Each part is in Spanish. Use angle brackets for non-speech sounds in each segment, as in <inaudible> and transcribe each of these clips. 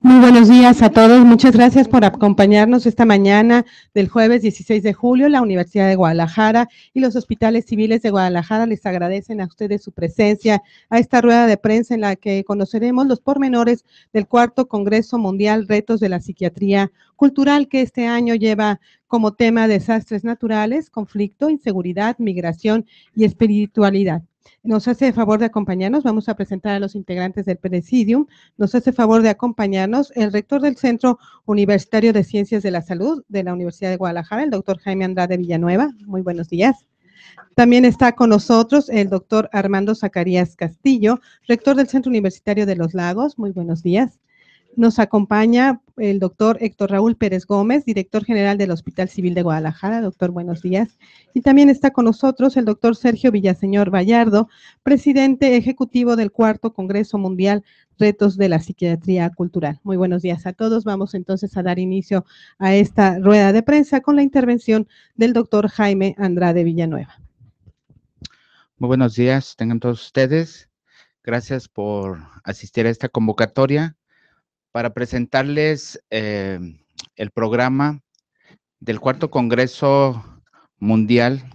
Muy buenos días a todos. Muchas gracias por acompañarnos esta mañana del jueves 16 de julio. La Universidad de Guadalajara y los hospitales civiles de Guadalajara les agradecen a ustedes su presencia a esta rueda de prensa en la que conoceremos los pormenores del cuarto Congreso Mundial Retos de la Psiquiatría Cultural que este año lleva como tema desastres naturales, conflicto, inseguridad, migración y espiritualidad nos hace favor de acompañarnos. Vamos a presentar a los integrantes del Presidium. Nos hace favor de acompañarnos el rector del Centro Universitario de Ciencias de la Salud de la Universidad de Guadalajara, el doctor Jaime Andrade Villanueva. Muy buenos días. También está con nosotros el doctor Armando Zacarías Castillo, rector del Centro Universitario de los Lagos. Muy buenos días. Nos acompaña el doctor Héctor Raúl Pérez Gómez, director general del Hospital Civil de Guadalajara. Doctor, buenos días. Y también está con nosotros el doctor Sergio Villaseñor Vallardo, presidente ejecutivo del Cuarto Congreso Mundial Retos de la Psiquiatría Cultural. Muy buenos días a todos. Vamos entonces a dar inicio a esta rueda de prensa con la intervención del doctor Jaime Andrade Villanueva. Muy buenos días, tengan todos ustedes. Gracias por asistir a esta convocatoria para presentarles eh, el programa del cuarto Congreso Mundial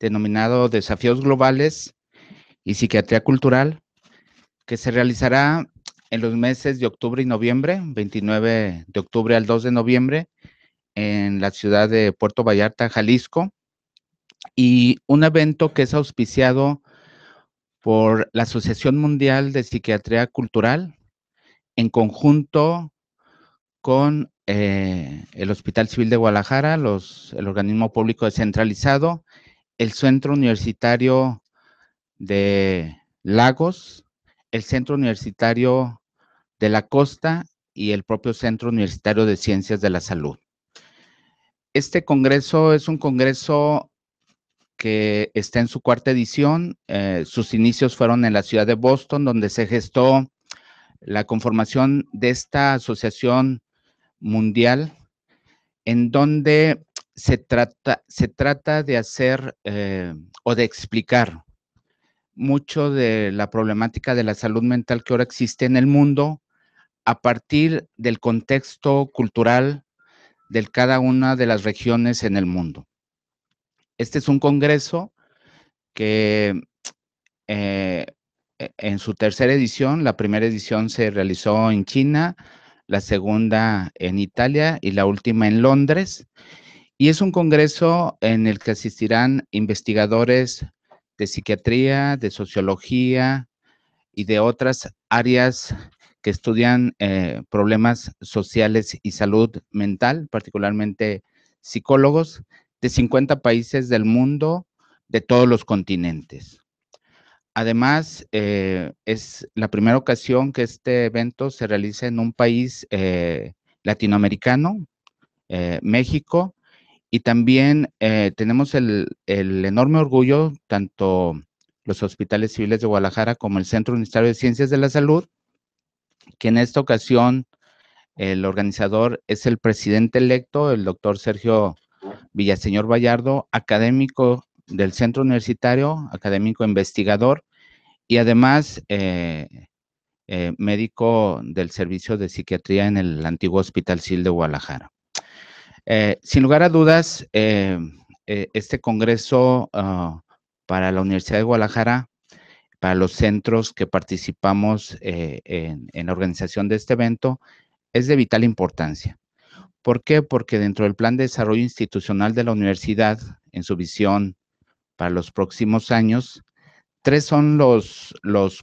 denominado Desafíos Globales y Psiquiatría Cultural, que se realizará en los meses de octubre y noviembre, 29 de octubre al 2 de noviembre, en la ciudad de Puerto Vallarta, Jalisco, y un evento que es auspiciado por la Asociación Mundial de Psiquiatría Cultural, en conjunto con eh, el Hospital Civil de Guadalajara, los, el organismo público descentralizado, el Centro Universitario de Lagos, el Centro Universitario de la Costa y el propio Centro Universitario de Ciencias de la Salud. Este congreso es un congreso que está en su cuarta edición. Eh, sus inicios fueron en la ciudad de Boston, donde se gestó la conformación de esta asociación mundial en donde se trata, se trata de hacer eh, o de explicar mucho de la problemática de la salud mental que ahora existe en el mundo a partir del contexto cultural de cada una de las regiones en el mundo. Este es un congreso que eh, e, en su tercera edición. La primera edición se realizó en China, la segunda en Italia y la última en Londres. Y es un congreso en el que asistirán investigadores de psiquiatría, de sociología y de otras áreas que estudian eh, problemas sociales y salud mental, particularmente psicólogos de 50 países del mundo, de todos los continentes. Además, eh, es la primera ocasión que este evento se realiza en un país eh, latinoamericano, eh, México, y también tenemos el, enorme orgullo, tanto los hospitales civiles de Guadalajara como el Centro Universitario de Ciencias de la Salud, que en esta ocasión el organizador es el presidente electo, el doctor Sergio Villaseñor Vallardo, académico del Centro Universitario Académico Investigador y además eh, eh, médico del Servicio de Psiquiatría en el antiguo Hospital Sil de Guadalajara. Eh, sin lugar a dudas, este Congreso ah, para la Universidad de Guadalajara, para los centros que participamos en, en la organización de este evento, es de vital importancia. ¿Por qué? Porque dentro del Plan de Desarrollo Institucional de la Universidad, en su visión para los próximos años. Tres son los,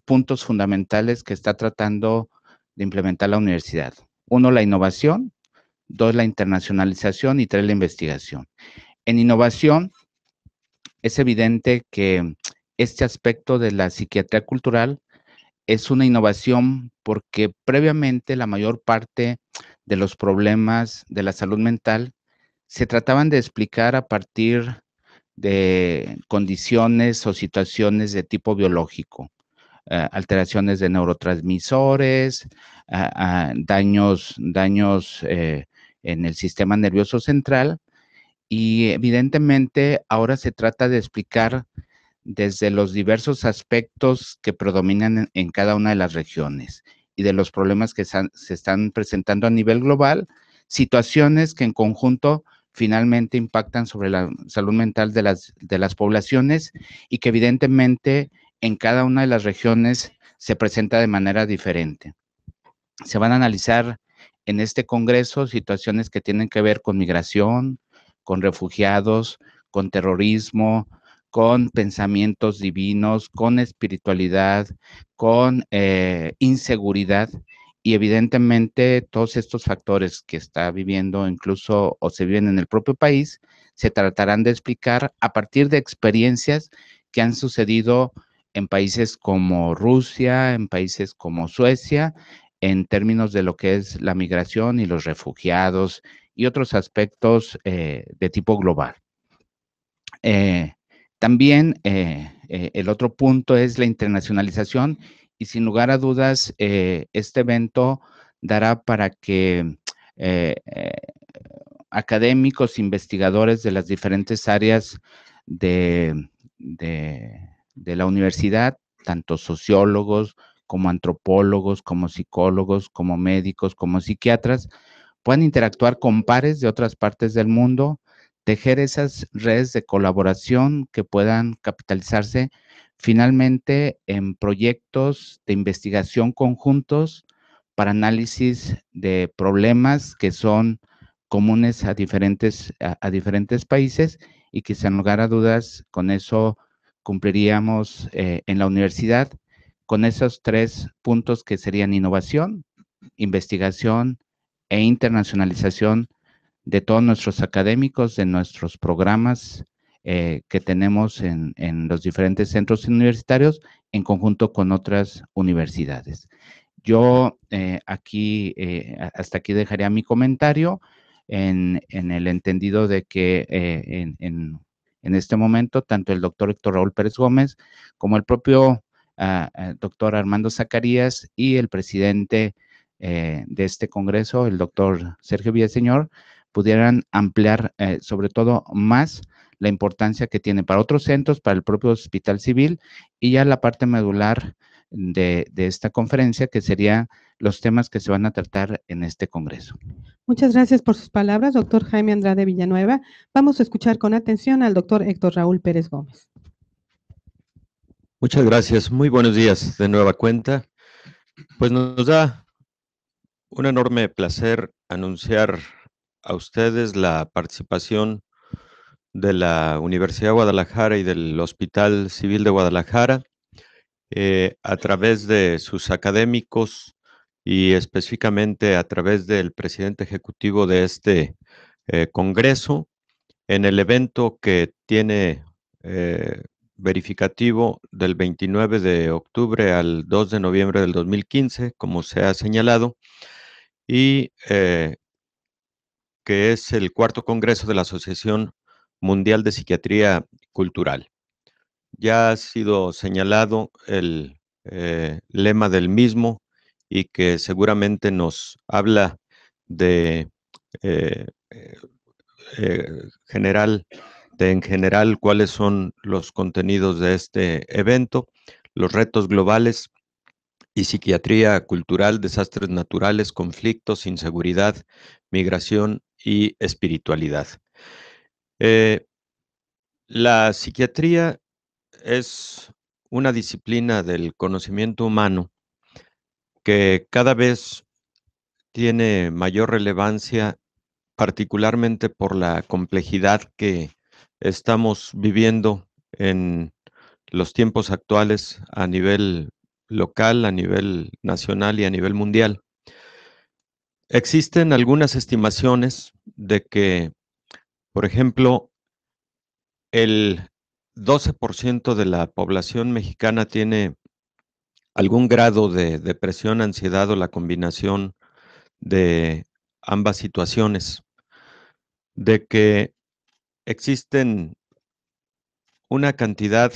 puntos fundamentales que está tratando de implementar la universidad. Uno, la innovación. Dos, la internacionalización. Y tres, la investigación. En innovación, es evidente que este aspecto de la psiquiatría cultural es una innovación porque previamente la mayor parte de los problemas de la salud mental se trataban de explicar a partir de condiciones o situaciones de tipo biológico, eh, alteraciones de neurotransmisores, ah, ah, daños, eh, en el sistema nervioso central. Y evidentemente ahora se trata de explicar desde los diversos aspectos que predominan en, cada una de las regiones y de los problemas que se están presentando a nivel global, situaciones que en conjunto finalmente impactan sobre la salud mental de las, de las poblaciones y que evidentemente en cada una de las regiones se presenta de manera diferente. Se van a analizar en este Congreso situaciones que tienen que ver con migración, con refugiados, con terrorismo, con pensamientos divinos, con espiritualidad, con eh, inseguridad y evidentemente todos estos factores que está viviendo incluso o se viven en el propio país se tratarán de explicar a partir de experiencias que han sucedido en países como Rusia, en países como Suecia, en términos de lo que es la migración y los refugiados y otros aspectos eh, de tipo global. Eh, también eh, el otro punto es la internacionalización y sin lugar a dudas, eh, este evento dará para que eh, eh, académicos, investigadores de las diferentes áreas de, de la universidad, tanto sociólogos como antropólogos, como psicólogos, como médicos, como psiquiatras, puedan interactuar con pares de otras partes del mundo, tejer esas redes de colaboración que puedan capitalizarse finalmente en proyectos de investigación conjuntos para análisis de problemas que son comunes a diferentes, a, diferentes países y que sin lugar a dudas con eso cumpliríamos eh, en la universidad con esos tres puntos que serían innovación, investigación e internacionalización de todos nuestros académicos, de nuestros programas eh, que tenemos en, los diferentes centros universitarios en conjunto con otras universidades. Yo eh, aquí, eh, hasta aquí dejaría mi comentario en, el entendido de que en, este momento, tanto el doctor Héctor Raúl Pérez Gómez como el propio ah, ah, doctor Armando Zacarías y el presidente de este Congreso, el doctor Sergio Villaseñor, pudieran ampliar sobre todo más la importancia que tiene para otros centros, para el propio hospital civil y ya la parte medular de, de esta conferencia, que serían los temas que se van a tratar en este Congreso. Muchas gracias por sus palabras, doctor Jaime Andrade Villanueva. Vamos a escuchar con atención al doctor Héctor Raúl Pérez Gómez. Muchas gracias, muy buenos días de nueva cuenta. Pues nos da un enorme placer anunciar a ustedes la participación de la Universidad de Guadalajara y del Hospital Civil de Guadalajara, eh, a través de sus académicos y específicamente a través del presidente ejecutivo de este eh, Congreso, en el evento que tiene eh, verificativo del 29 de octubre al 2 de noviembre del 2015, como se ha señalado, y que es el cuarto Congreso de la Asociación Mundial de Psiquiatría Cultural. Ya ha sido señalado el eh, lema del mismo y que seguramente nos habla de eh, eh, general de en general cuáles son los contenidos de este evento, los retos globales y psiquiatría cultural, desastres naturales, conflictos, inseguridad, migración y espiritualidad. Eh, la psiquiatría es una disciplina del conocimiento humano que cada vez tiene mayor relevancia, particularmente por la complejidad que estamos viviendo en los tiempos actuales a nivel local, a nivel nacional y a nivel mundial. Existen algunas estimaciones de que por ejemplo, el 12% de la población mexicana tiene algún grado de depresión, ansiedad o la combinación de ambas situaciones, de que existen una cantidad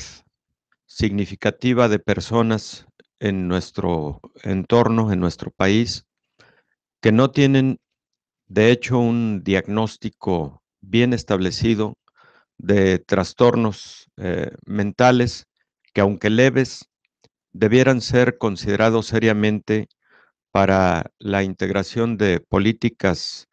significativa de personas en nuestro entorno, en nuestro país, que no tienen, de hecho, un diagnóstico bien establecido de trastornos eh, mentales que, aunque leves, debieran ser considerados seriamente para la integración de políticas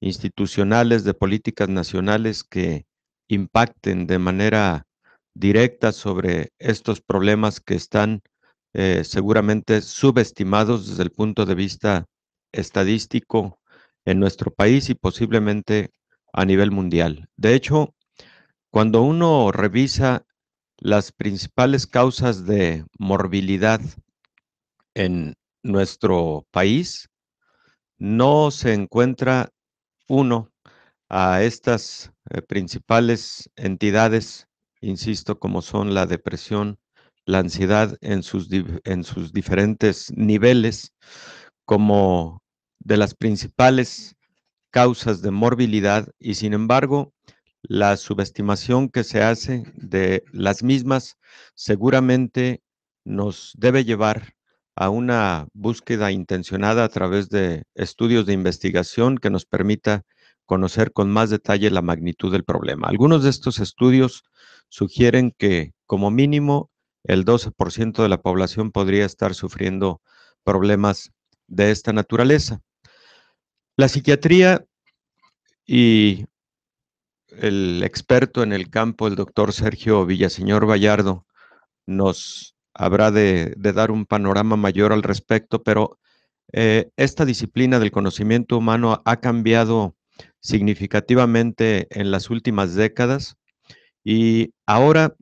institucionales, de políticas nacionales que impacten de manera directa sobre estos problemas que están eh, seguramente subestimados desde el punto de vista estadístico en nuestro país y posiblemente a nivel mundial. De hecho, cuando uno revisa las principales causas de morbilidad en nuestro país, no se encuentra uno a estas eh, principales entidades, insisto, como son la depresión, la ansiedad en sus, en sus diferentes niveles, como de las principales causas de morbilidad y sin embargo la subestimación que se hace de las mismas seguramente nos debe llevar a una búsqueda intencionada a través de estudios de investigación que nos permita conocer con más detalle la magnitud del problema. Algunos de estos estudios sugieren que como mínimo el 12% de la población podría estar sufriendo problemas de esta naturaleza. La psiquiatría y el experto en el campo, el doctor Sergio Villaseñor Vallardo, nos habrá de, dar un panorama mayor al respecto, pero eh, esta disciplina del conocimiento humano ha cambiado significativamente en las últimas décadas y ahora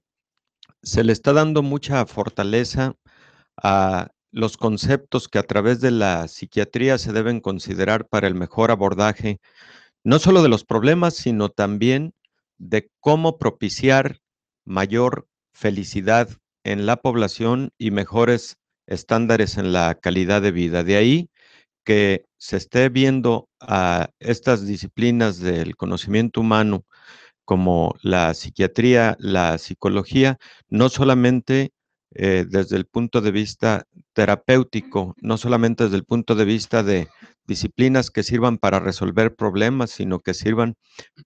se le está dando mucha fortaleza a los conceptos que a través de la psiquiatría se deben considerar para el mejor abordaje, no solo de los problemas, sino también de cómo propiciar mayor felicidad en la población y mejores estándares en la calidad de vida. De ahí que se esté viendo a estas disciplinas del conocimiento humano como la psiquiatría, la psicología, no solamente eh, desde el punto de vista terapéutico, no solamente desde el punto de vista de disciplinas que sirvan para resolver problemas, sino que sirvan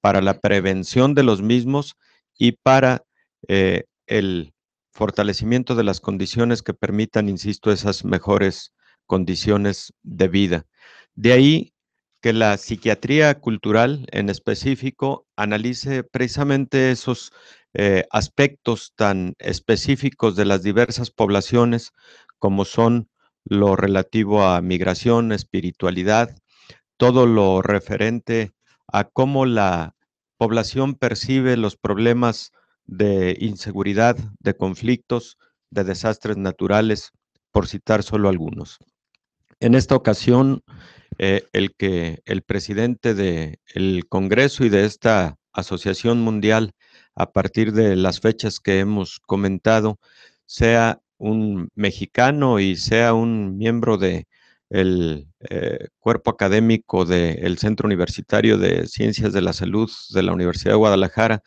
para la prevención de los mismos y para eh, el fortalecimiento de las condiciones que permitan, insisto, esas mejores condiciones de vida. De ahí que la psiquiatría cultural en específico analice precisamente esos eh, aspectos tan específicos de las diversas poblaciones como son lo relativo a migración, espiritualidad, todo lo referente a cómo la población percibe los problemas de inseguridad, de conflictos, de desastres naturales, por citar solo algunos. En esta ocasión, eh, el que el presidente del Congreso y de esta Asociación Mundial a partir de las fechas que hemos comentado, sea un mexicano y sea un miembro de eh, cuerpo académico del Centro Universitario de Ciencias de la Salud de la Universidad de Guadalajara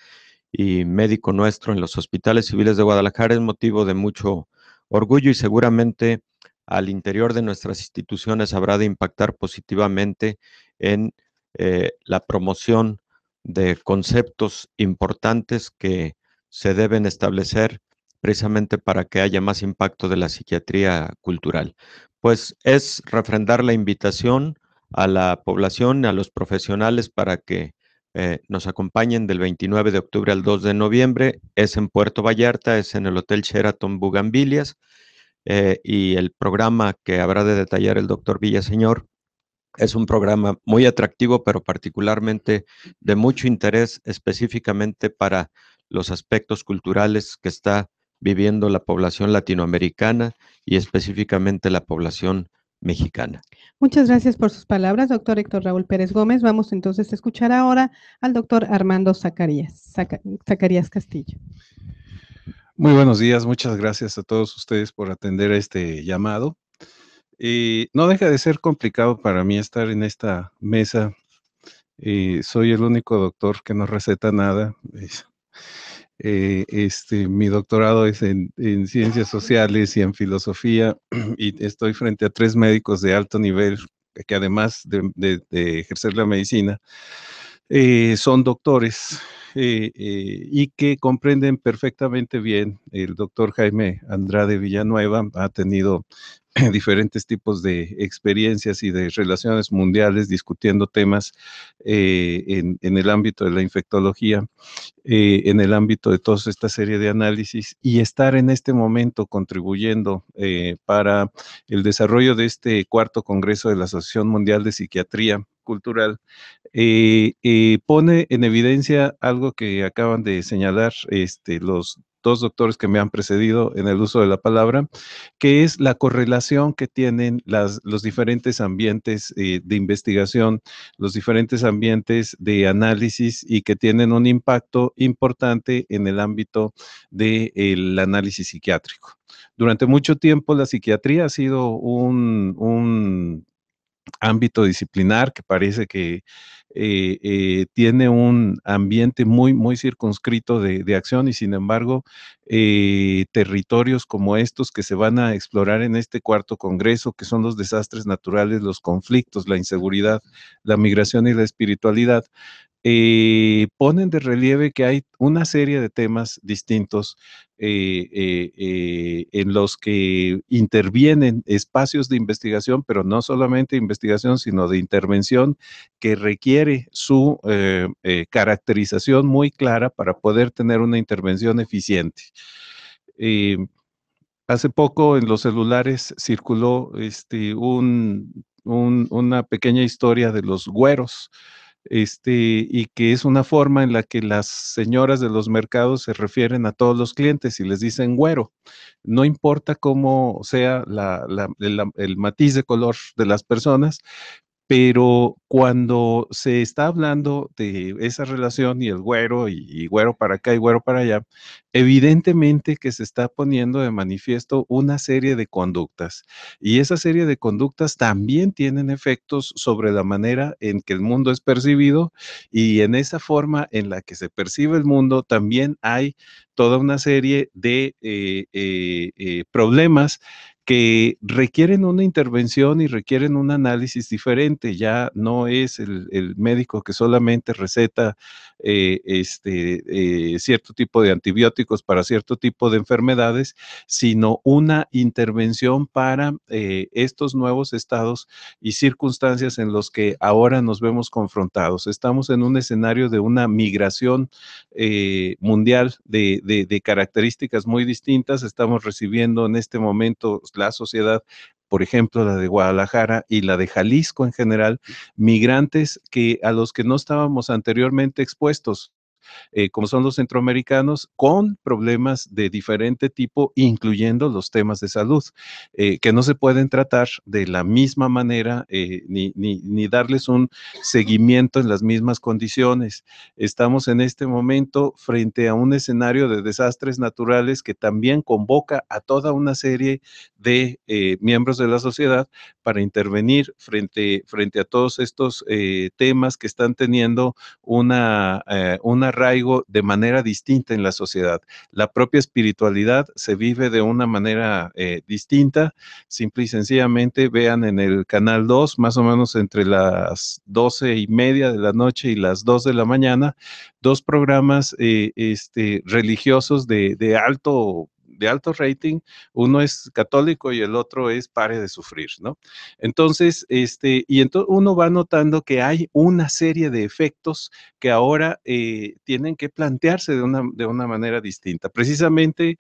y médico nuestro en los hospitales civiles de Guadalajara es motivo de mucho orgullo y seguramente al interior de nuestras instituciones habrá de impactar positivamente en eh, la promoción de conceptos importantes que se deben establecer precisamente para que haya más impacto de la psiquiatría cultural. Pues es refrendar la invitación a la población, a los profesionales para que eh, nos acompañen del 29 de octubre al 2 de noviembre. Es en Puerto Vallarta, es en el Hotel Sheraton Bugambilias eh, y el programa que habrá de detallar el doctor Villaseñor es un programa muy atractivo, pero particularmente de mucho interés específicamente para los aspectos culturales que está viviendo la población latinoamericana y específicamente la población mexicana. Muchas gracias por sus palabras, doctor Héctor Raúl Pérez Gómez. Vamos entonces a escuchar ahora al doctor Armando Zacarías, Castillo. Muy buenos días, muchas gracias a todos ustedes por atender este llamado no deja de ser complicado para mí estar en esta mesa. Eh, soy el único doctor que no receta nada. Eh, este, mi doctorado es en, ciencias sociales y en filosofía <clears throat> y estoy frente a tres médicos de alto nivel que además de, ejercer la medicina, eh, son doctores y que comprenden perfectamente bien. El doctor Jaime Andrade Villanueva ha tenido <laughs> diferentes tipos de experiencias y de relaciones mundiales discutiendo temas eh, en, el ámbito de la infectología, eh, en el ámbito de toda esta serie de análisis y estar en este momento contribuyendo eh, para el desarrollo de este cuarto Congreso de la Asociación Mundial de Psiquiatría cultural, pone en evidencia algo que acaban de señalar este, los dos doctores que me han precedido en el uso de la palabra, que es la correlación que tienen las, los diferentes ambientes eh, de investigación, los diferentes ambientes de análisis y que tienen un impacto importante en el ámbito del análisis psiquiátrico. Durante mucho tiempo la psiquiatría ha sido un ámbito disciplinar que parece que eh, eh, tiene un ambiente muy, muy circunscrito de, acción y sin embargo eh, territorios como estos que se van a explorar en este cuarto Congreso, que son los desastres naturales, los conflictos, la inseguridad, la migración y la espiritualidad, eh, ponen de relieve que hay una serie de temas distintos eh, eh, en los que intervienen espacios de investigación, pero no solamente investigación, sino de intervención que requiere su caracterización muy clara para poder tener una intervención eficiente. hace poco en los celulares circuló este, una pequeña historia de los güeros este, y que es una forma en la que las señoras de los mercados se refieren a todos los clientes y les dicen güero. No importa cómo sea la, el, matiz de color de las personas, pero cuando se está hablando de esa relación y el güero y, güero para acá y güero para allá, evidentemente que se está poniendo de manifiesto una serie de conductas y esa serie de conductas también tienen efectos sobre la manera en que el mundo es percibido y en esa forma en la que se percibe el mundo también hay toda una serie de eh, eh, eh, problemas que requieren una intervención y requieren un análisis diferente. Ya no es el, médico que solamente receta eh, este, eh, cierto tipo de antibióticos para cierto tipo de enfermedades, sino una intervención para eh, estos nuevos estados y circunstancias en los que ahora nos vemos confrontados. Estamos en un escenario de una migración mundial de, de características muy distintas. Estamos recibiendo en este momento la sociedad, por ejemplo, la de Guadalajara y la de Jalisco en general, migrantes que a los que no estábamos anteriormente expuestos. Eh, como son los centroamericanos, con problemas de diferente tipo, incluyendo los temas de salud, eh, que no se pueden tratar de la misma manera eh, ni, ni, ni, darles un seguimiento en las mismas condiciones. Estamos en este momento frente a un escenario de desastres naturales que también convoca a toda una serie de miembros de la sociedad para intervenir frente, frente a todos estos temas que están teniendo una, una arraigo de manera distinta en la sociedad. La propia espiritualidad se vive de una manera eh, distinta. Simple y sencillamente vean en el canal 2, más o menos entre las doce y media de la noche y las 2 de la mañana, dos programas eh, este, religiosos de, de alto de alto rating, uno es católico y el otro es pare de sufrir, ¿no? Entonces, este, y entonces uno va notando que hay una serie de efectos que ahora eh, tienen que plantearse de una, de una manera distinta. Precisamente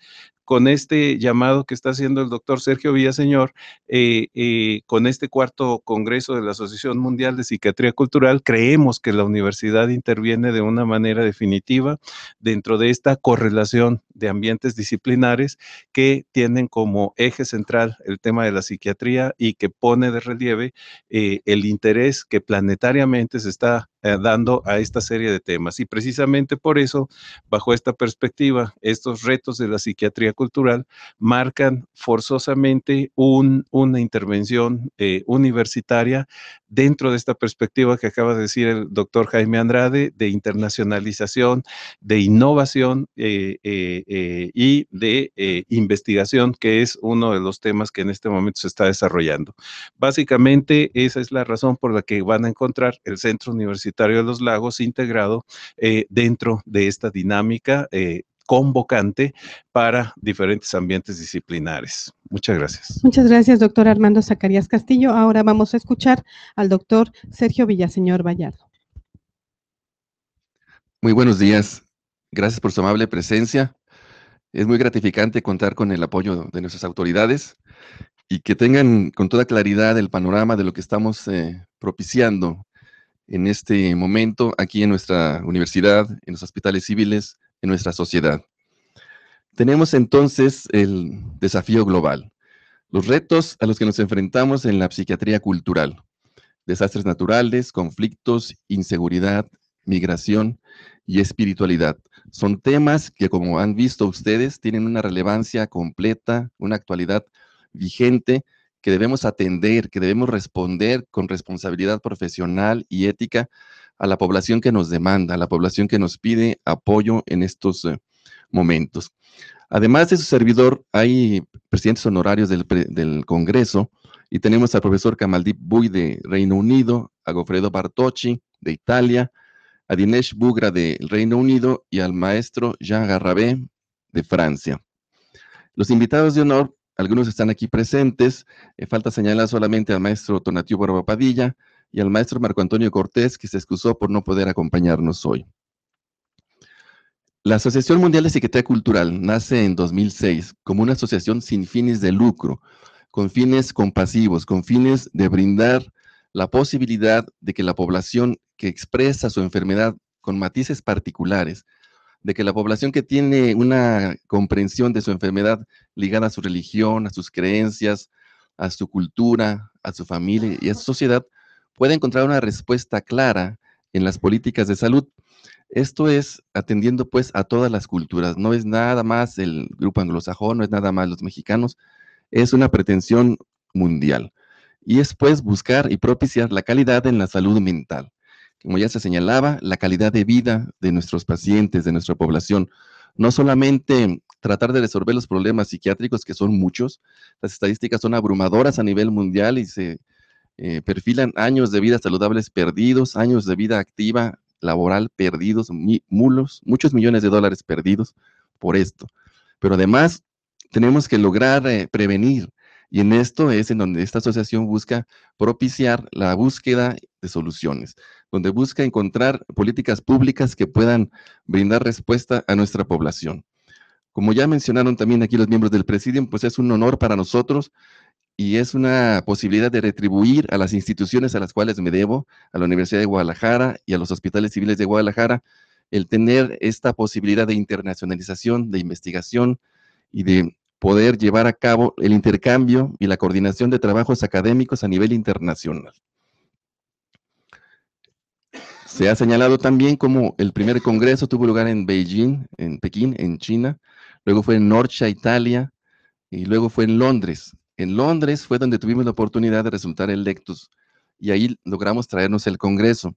con este llamado que está haciendo el doctor Sergio Villaseñor, eh, eh, con este cuarto Congreso de la Asociación Mundial de Psiquiatría Cultural, creemos que la universidad interviene de una manera definitiva dentro de esta correlación de ambientes disciplinares que tienen como eje central el tema de la psiquiatría y que pone de relieve eh, el interés que planetariamente se está eh, dando a esta serie de temas. Y precisamente por eso, bajo esta perspectiva, estos retos de la psiquiatría cultural marcan forzosamente una intervención eh, universitaria dentro de esta perspectiva que acaba de decir el doctor Jaime Andrade, de internacionalización, de innovación eh, eh, eh, y de investigación, que es uno de los temas que en este momento se está desarrollando. Básicamente, esa es la razón por la que van a encontrar el Centro Universitario de los Lagos integrado dentro de esta dinámica convocante para diferentes ambientes disciplinares. Muchas gracias. Muchas gracias, doctor Armando Zacarías Castillo. Ahora vamos a escuchar al doctor Sergio Villaseñor Vallado. Muy buenos días. Gracias por su amable presencia. Es muy gratificante contar con el apoyo de nuestras autoridades y que tengan con toda claridad el panorama de lo que estamos eh, propiciando en este momento aquí en nuestra universidad, en los hospitales civiles, en nuestra sociedad. Tenemos entonces el desafío global, los retos a los que nos enfrentamos en la psiquiatría cultural, desastres naturales, conflictos, inseguridad, migración y espiritualidad. Son temas que, como han visto ustedes, tienen una relevancia completa, una actualidad vigente que debemos atender, que debemos responder con responsabilidad profesional y ética a la población que nos demanda, a la población que nos pide apoyo en estos eh, momentos. Además de su servidor, hay presidentes honorarios del, Congreso y tenemos al profesor Kamaldip Bui de Reino Unido, a Gofredo Bartocci de Italia, a Dinesh Bugra del Reino Unido y al maestro Jean Garrabé de Francia. Los invitados de honor, algunos están aquí presentes, eh, falta señalar solamente al maestro Tonatiuh Barbapadilla y al maestro Marco Antonio Cortés, que se excusó por no poder acompañarnos hoy. La Asociación Mundial de Psiquiatría Cultural nace en 2006 como una asociación sin fines de lucro, con fines compasivos, con fines de brindar la posibilidad de que la población que expresa su enfermedad con matices particulares, de que la población que tiene una comprensión de su enfermedad ligada a su religión, a sus creencias, a su cultura, a su familia y a su sociedad, puede encontrar una respuesta clara en las políticas de salud. Esto es atendiendo pues a todas las culturas, no es nada más el grupo anglosajón, no es nada más los mexicanos, es una pretensión mundial. Y es pues buscar y propiciar la calidad en la salud mental. Como ya se señalaba, la calidad de vida de nuestros pacientes, de nuestra población, no solamente tratar de resolver los problemas psiquiátricos, que son muchos, las estadísticas son abrumadoras a nivel mundial y se eh, perfilan años de vida saludables perdidos, años de vida activa, laboral perdidos, mulos, muchos millones de dólares perdidos por esto. Pero además tenemos que lograr eh, prevenir y en esto es en donde esta asociación busca propiciar la búsqueda de soluciones, donde busca encontrar políticas públicas que puedan brindar respuesta a nuestra población. Como ya mencionaron también aquí los miembros del Presidium, pues es un honor para nosotros y es una posibilidad de retribuir a las instituciones a las cuales me debo, a la Universidad de Guadalajara y a los hospitales civiles de Guadalajara, el tener esta posibilidad de internacionalización, de investigación y de poder llevar a cabo el intercambio y la coordinación de trabajos académicos a nivel internacional. Se ha señalado también como el primer congreso tuvo lugar en Beijing, en Pekín, en China, luego fue en Norcia, Italia, y luego fue en Londres, en Londres fue donde tuvimos la oportunidad de resultar electos y ahí logramos traernos el Congreso,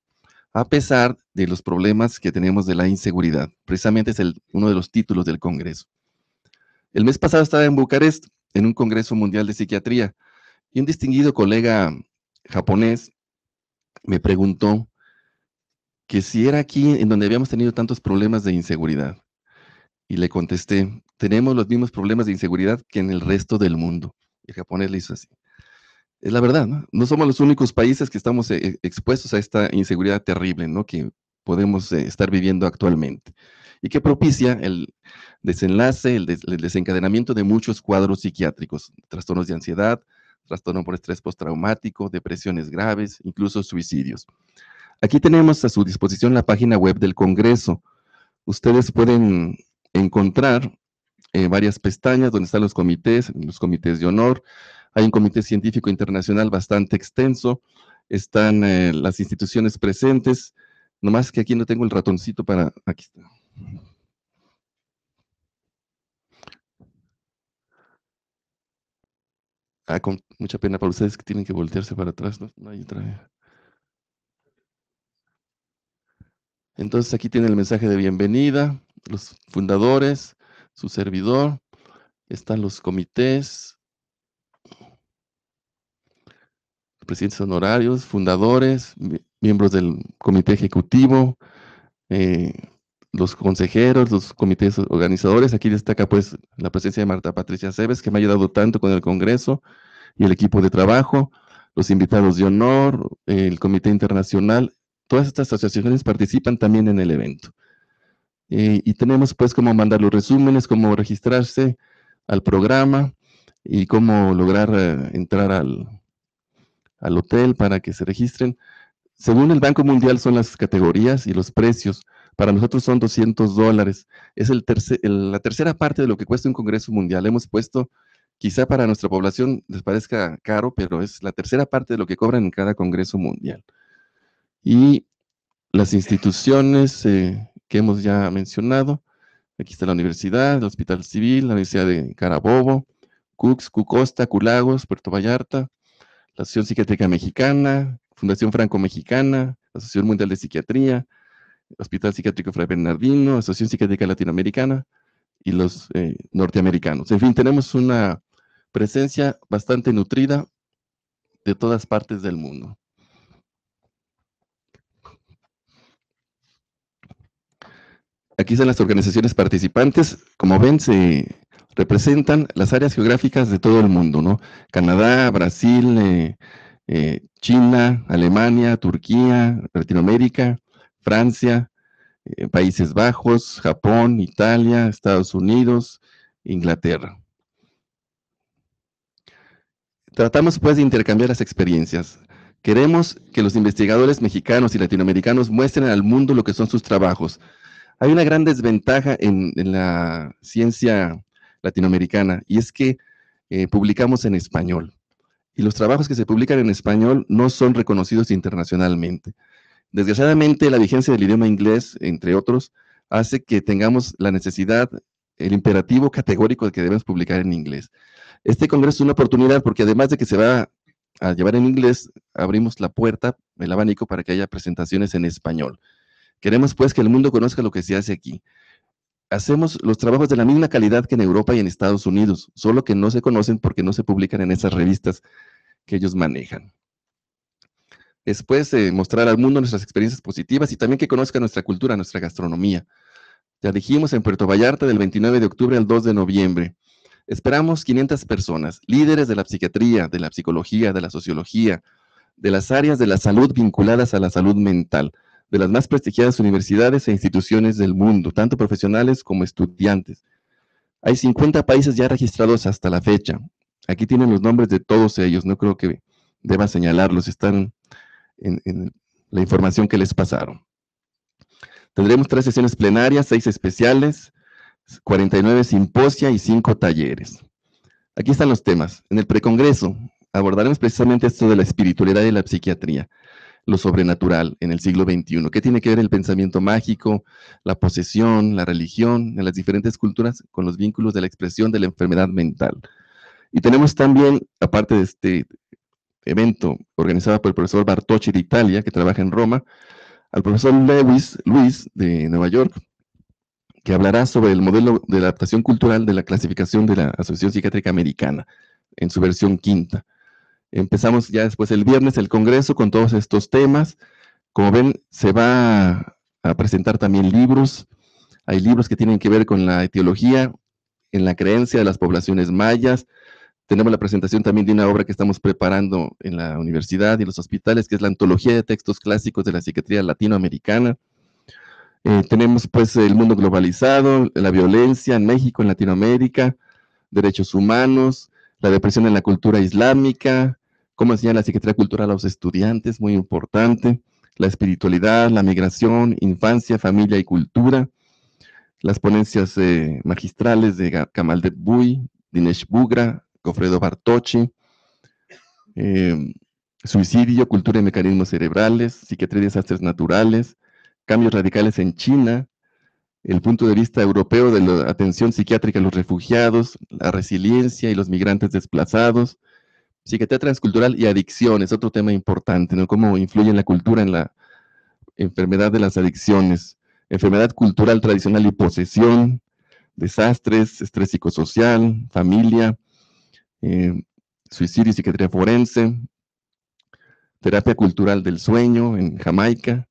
a pesar de los problemas que tenemos de la inseguridad. Precisamente es uno de los títulos del Congreso. El mes pasado estaba en Bucarest, en un Congreso Mundial de Psiquiatría, y un distinguido colega japonés me preguntó que si era aquí en donde habíamos tenido tantos problemas de inseguridad. Y le contesté, tenemos los mismos problemas de inseguridad que en el resto del mundo el japonés le hizo así. Es la verdad, ¿no? No somos los únicos países que estamos eh, eh, expuestos a esta inseguridad terrible, ¿no? Que podemos eh, estar viviendo actualmente y que propicia el desenlace, el, desencadenamiento de muchos cuadros psiquiátricos, trastornos de ansiedad, trastorno por estrés postraumático, depresiones graves, incluso suicidios. Aquí tenemos a su disposición la página web del Congreso. Ustedes pueden encontrar eh, varias pestañas donde están los comités, los comités de honor. Hay un comité científico internacional bastante extenso. Están eh, las instituciones presentes. Nomás que aquí no tengo el ratoncito para... Aquí está. Ah, con mucha pena para ustedes que tienen que voltearse para atrás. No, no hay otra. Entonces aquí tiene el mensaje de bienvenida, los fundadores, su servidor. Están los comités, presidentes honorarios, fundadores, miembros del comité ejecutivo, eh, los consejeros, los comités organizadores. Aquí destaca pues la presencia de Marta Patricia Cebes, que me ha ayudado tanto con el Congreso y el equipo de trabajo, los invitados de honor, el Comité Internacional. Todas estas asociaciones participan también en el evento. Eh, y tenemos pues cómo mandar los resúmenes, cómo registrarse al programa y cómo lograr eh, entrar al, hotel para que se registren. Según el Banco Mundial son las categorías y los precios. Para nosotros son 200 dólares. Es el la tercera parte de lo que cuesta un Congreso Mundial. Hemos puesto, quizá para nuestra población les parezca caro, pero es la tercera parte de lo que cobran en cada Congreso Mundial. Y las instituciones eh, que hemos ya mencionado. Aquí está la universidad, el Hospital Civil, la Universidad de Carabobo, Cux, Cucosta, Culagos, Puerto Vallarta, la Asociación Psiquiátrica Mexicana, Fundación Franco-Mexicana, Asociación Mundial de Psiquiatría, Hospital Psiquiátrico Fray Bernardino, Asociación Psiquiátrica Latinoamericana y los eh, norteamericanos. En fin, tenemos una presencia bastante nutrida de todas partes del mundo. Aquí están las organizaciones participantes. Como ven, se representan las áreas geográficas de todo el mundo, ¿no? Canadá, Brasil, eh, eh, China, Alemania, Turquía, Latinoamérica, Francia, eh, Países Bajos, Japón, Italia, Estados Unidos, Inglaterra. Tratamos pues de intercambiar las experiencias. Queremos que los investigadores mexicanos y latinoamericanos muestren al mundo lo que son sus trabajos, hay una gran desventaja en, la ciencia latinoamericana y es que eh, publicamos en español y los trabajos que se publican en español no son reconocidos internacionalmente. Desgraciadamente, la vigencia del idioma inglés, entre otros, hace que tengamos la necesidad, el imperativo categórico de que debemos publicar en inglés. Este congreso es una oportunidad porque además de que se va a llevar en inglés, abrimos la puerta, el abanico, para que haya presentaciones en español. Queremos pues que el mundo conozca lo que se hace aquí. Hacemos los trabajos de la misma calidad que en Europa y en Estados Unidos, solo que no se conocen porque no se publican en esas revistas que ellos manejan. Después, pues, mostrar al mundo nuestras experiencias positivas y también que conozca nuestra cultura, nuestra gastronomía. Ya dijimos en Puerto Vallarta del 29 de octubre al 2 de noviembre. Esperamos 500 personas, líderes de la psiquiatría, de la psicología, de la sociología, de las áreas de la salud vinculadas a la salud mental de las más prestigiadas universidades e instituciones del mundo, tanto profesionales como estudiantes. Hay 50 países ya registrados hasta la fecha. Aquí tienen los nombres de todos ellos, no creo que deba señalarlos, están en, la información que les pasaron. Tendremos tres sesiones plenarias, seis especiales, 49 simposia y cinco talleres. Aquí están los temas. En el precongreso abordaremos precisamente esto de la espiritualidad y la psiquiatría lo sobrenatural en el siglo XXI? ¿Qué tiene que ver el pensamiento mágico, la posesión, la religión en las diferentes culturas con los vínculos de la expresión de la enfermedad mental? Y tenemos también, aparte de este evento organizado por el profesor Bartocci de Italia, que trabaja en Roma, al profesor Lewis Luis de Nueva York, que hablará sobre el modelo de adaptación cultural de la clasificación de la Asociación Psiquiátrica Americana en su versión quinta. Empezamos ya después el viernes el Congreso con todos estos temas. Como ven, se va a presentar también libros. Hay libros que tienen que ver con la etiología, en la creencia de las poblaciones mayas. Tenemos la presentación también de una obra que estamos preparando en la universidad y en los hospitales, que es la antología de textos clásicos de la psiquiatría latinoamericana. Eh, tenemos pues el mundo globalizado, la violencia en México, en Latinoamérica, derechos humanos, la depresión en la cultura islámica, cómo enseñar la psiquiatría cultural a los estudiantes, muy importante, la espiritualidad, la migración, infancia, familia y cultura, las ponencias eh, magistrales de Kamal Bui, Dinesh Bugra, Gofredo Bartocci, em, suicidio, cultura y mecanismos cerebrales, psiquiatría y desastres naturales, cambios radicales en China, el punto de vista europeo de la atención psiquiátrica a los refugiados, la resiliencia y los migrantes desplazados, Psiquiatría transcultural y adicciones, otro tema importante, ¿no? Cómo influye la cultura en la enfermedad de las adicciones, enfermedad cultural tradicional y posesión, desastres, estrés psicosocial, familia, eh, suicidio y psiquiatría forense, terapia cultural del sueño en Jamaica,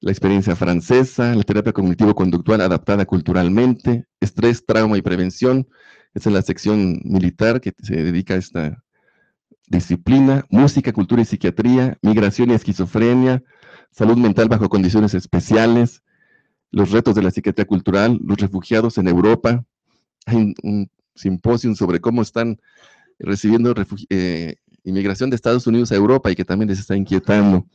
la experiencia francesa, la terapia cognitivo-conductual adaptada culturalmente, estrés, trauma y prevención. Esa es la sección militar que se dedica a esta disciplina, música, cultura y psiquiatría, migración y esquizofrenia, salud mental bajo condiciones especiales, los retos de la psiquiatría cultural, los refugiados en Europa. Hay un, simposio sobre cómo están recibiendo eh, inmigración de Estados Unidos a Europa y que también les está inquietando.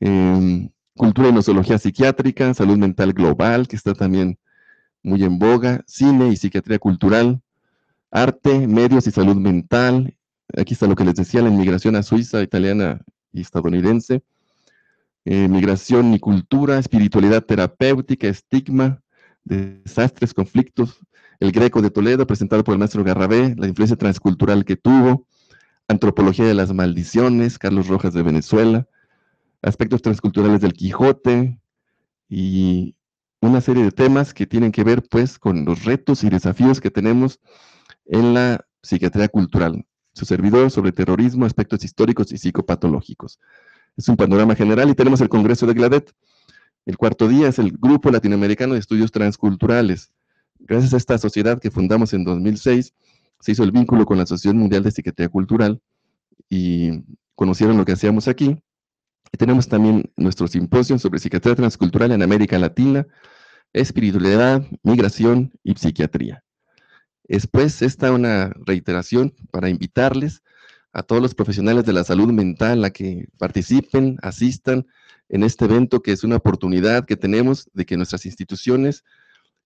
Em, cultura y nosología psiquiátrica, salud mental global, que está también muy en boga, cine y psiquiatría cultural, arte, medios y salud mental, aquí está lo que les decía, la inmigración a Suiza, italiana y estadounidense, eh, migración y cultura, espiritualidad terapéutica, estigma, desastres, conflictos, el Greco de Toledo, presentado por el maestro Garrabé, la influencia transcultural que tuvo, antropología de las maldiciones, Carlos Rojas de Venezuela, aspectos transculturales del Quijote y una serie de temas que tienen que ver pues con los retos y desafíos que tenemos en la psiquiatría cultural su servidor, sobre terrorismo, aspectos históricos y psicopatológicos. Es un panorama general y tenemos el Congreso de GLADET. El cuarto día es el Grupo Latinoamericano de Estudios Transculturales. Gracias a esta sociedad que fundamos en 2006, se hizo el vínculo con la Asociación Mundial de Psiquiatría Cultural y conocieron lo que hacíamos aquí. tenemos también nuestro simposio sobre psiquiatría transcultural en América Latina, espiritualidad, migración y psiquiatría. Después, esta una reiteración para invitarles a todos los profesionales de la salud mental a que participen, asistan en este evento que es una oportunidad que tenemos de que nuestras instituciones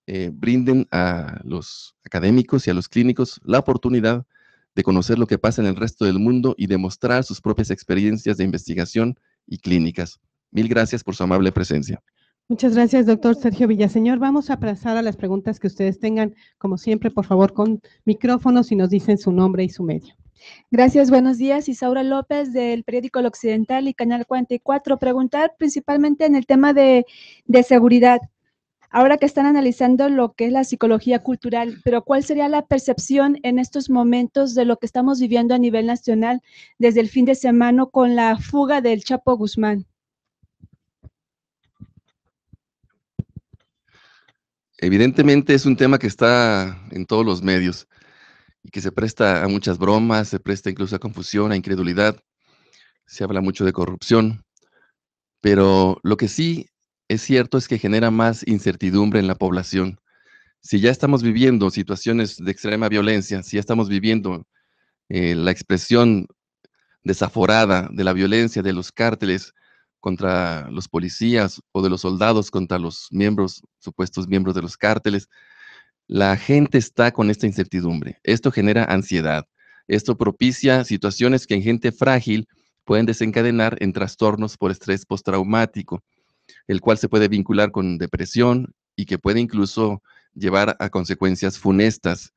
eh, brinden a los académicos y a los clínicos la oportunidad de conocer lo que pasa en el resto del mundo y demostrar sus propias experiencias de investigación y clínicas. Mil gracias por su amable presencia. Muchas gracias, doctor Sergio Villaseñor. Vamos a pasar a las preguntas que ustedes tengan. Como siempre, por favor, con micrófonos y nos dicen su nombre y su medio. Gracias, buenos días. Isaura López del periódico El Occidental y Canal 44. Preguntar principalmente en el tema de, de seguridad. Ahora que están analizando lo que es la psicología cultural, pero ¿cuál sería la percepción en estos momentos de lo que estamos viviendo a nivel nacional desde el fin de semana con la fuga del Chapo Guzmán? evidentemente es un tema que está en todos los medios y que se presta a muchas bromas, se presta incluso a confusión, a incredulidad, se habla mucho de corrupción, pero lo que sí es cierto es que genera más incertidumbre en la población. Si ya estamos viviendo situaciones de extrema violencia, si ya estamos viviendo eh, la expresión desaforada de la violencia de los cárteles, contra los policías o de los soldados contra los miembros, supuestos miembros de los cárteles. La gente está con esta incertidumbre. Esto genera ansiedad. Esto propicia situaciones que en gente frágil pueden desencadenar en trastornos por estrés postraumático, el cual se puede vincular con depresión y que puede incluso llevar a consecuencias funestas.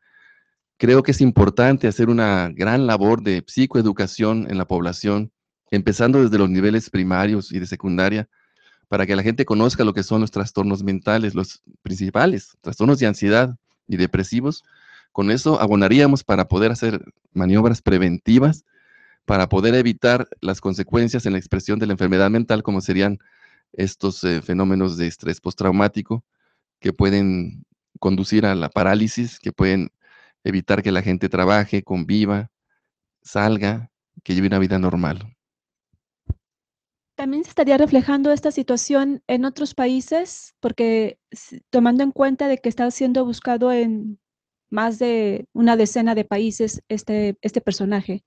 Creo que es importante hacer una gran labor de psicoeducación en la población empezando desde los niveles primarios y de secundaria, para que la gente conozca lo que son los trastornos mentales, los principales, trastornos de ansiedad y depresivos. Con eso abonaríamos para poder hacer maniobras preventivas, para poder evitar las consecuencias en la expresión de la enfermedad mental, como serían estos eh, fenómenos de estrés postraumático que pueden conducir a la parálisis, que pueden evitar que la gente trabaje, conviva, salga, que lleve una vida normal. ¿También se estaría reflejando esta situación en otros países? Porque tomando en cuenta de que está siendo buscado en más de una decena de países este, este personaje.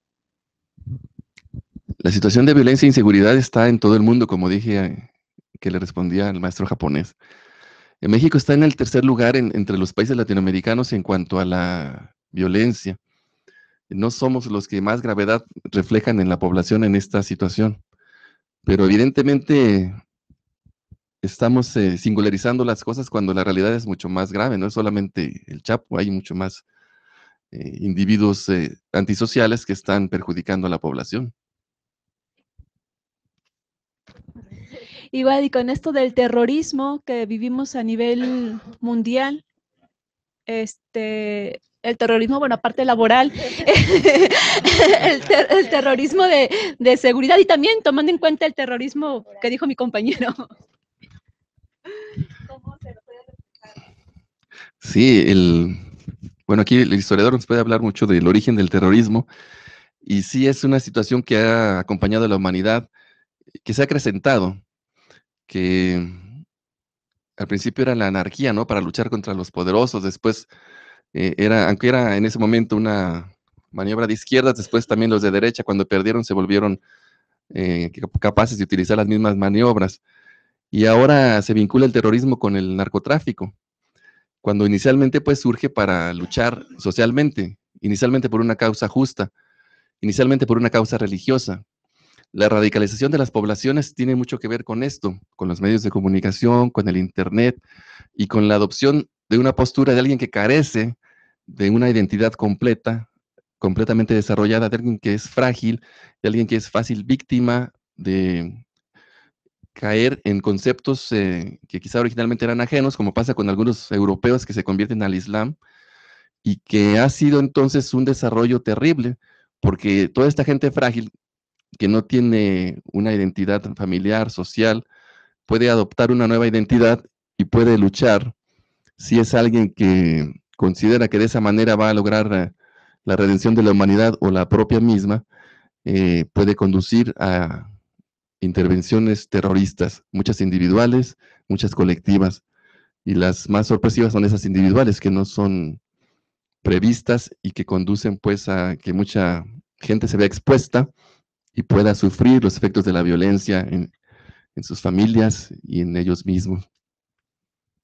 La situación de violencia e inseguridad está en todo el mundo, como dije que le respondía al maestro japonés. En México está en el tercer lugar entre los países latinoamericanos en cuanto a la violencia. No somos los que más gravedad reflejan en la población en esta situación. Pero evidentemente estamos eh, singularizando las cosas cuando la realidad es mucho más grave, no es solamente el Chapo, hay mucho más eh, individuos eh, antisociales que están perjudicando a la población. Igual, y con esto del terrorismo que vivimos a nivel mundial, este, el terrorismo, bueno, aparte laboral, <laughs> <laughs> el, terrorismo de, seguridad y también tomando en cuenta el terrorismo que dijo mi compañero. Sí, el, bueno, aquí el historiador nos puede hablar mucho del origen del terrorismo y sí es una situación que ha acompañado a la humanidad, que se ha acrecentado, que al principio era la anarquía, ¿no? Para luchar contra los poderosos, después eh, era, aunque era en ese momento una maniobra de izquierdas, después también los de derecha cuando perdieron se volvieron eh, capaces de utilizar las mismas maniobras. Y ahora se vincula el terrorismo con el narcotráfico, cuando inicialmente pues surge para luchar socialmente, inicialmente por una causa justa, inicialmente por una causa religiosa. La radicalización de las poblaciones tiene mucho que ver con esto, con los medios de comunicación, con el Internet y con la adopción de una postura de alguien que carece de una identidad completa, completamente desarrollada de alguien que es frágil, de alguien que es fácil víctima de caer en conceptos eh, que quizá originalmente eran ajenos, como pasa con algunos europeos que se convierten al Islam, y que ha sido entonces un desarrollo terrible, porque toda esta gente frágil que no tiene una identidad familiar, social, puede adoptar una nueva identidad y puede luchar si es alguien que considera que de esa manera va a lograr eh, la redención de la humanidad o la propia misma eh, puede conducir a intervenciones terroristas, muchas individuales, muchas colectivas, y las más sorpresivas son esas individuales que no son previstas y que conducen pues a que mucha gente se vea expuesta y pueda sufrir los efectos de la violencia en sus familias y en ellos mismos.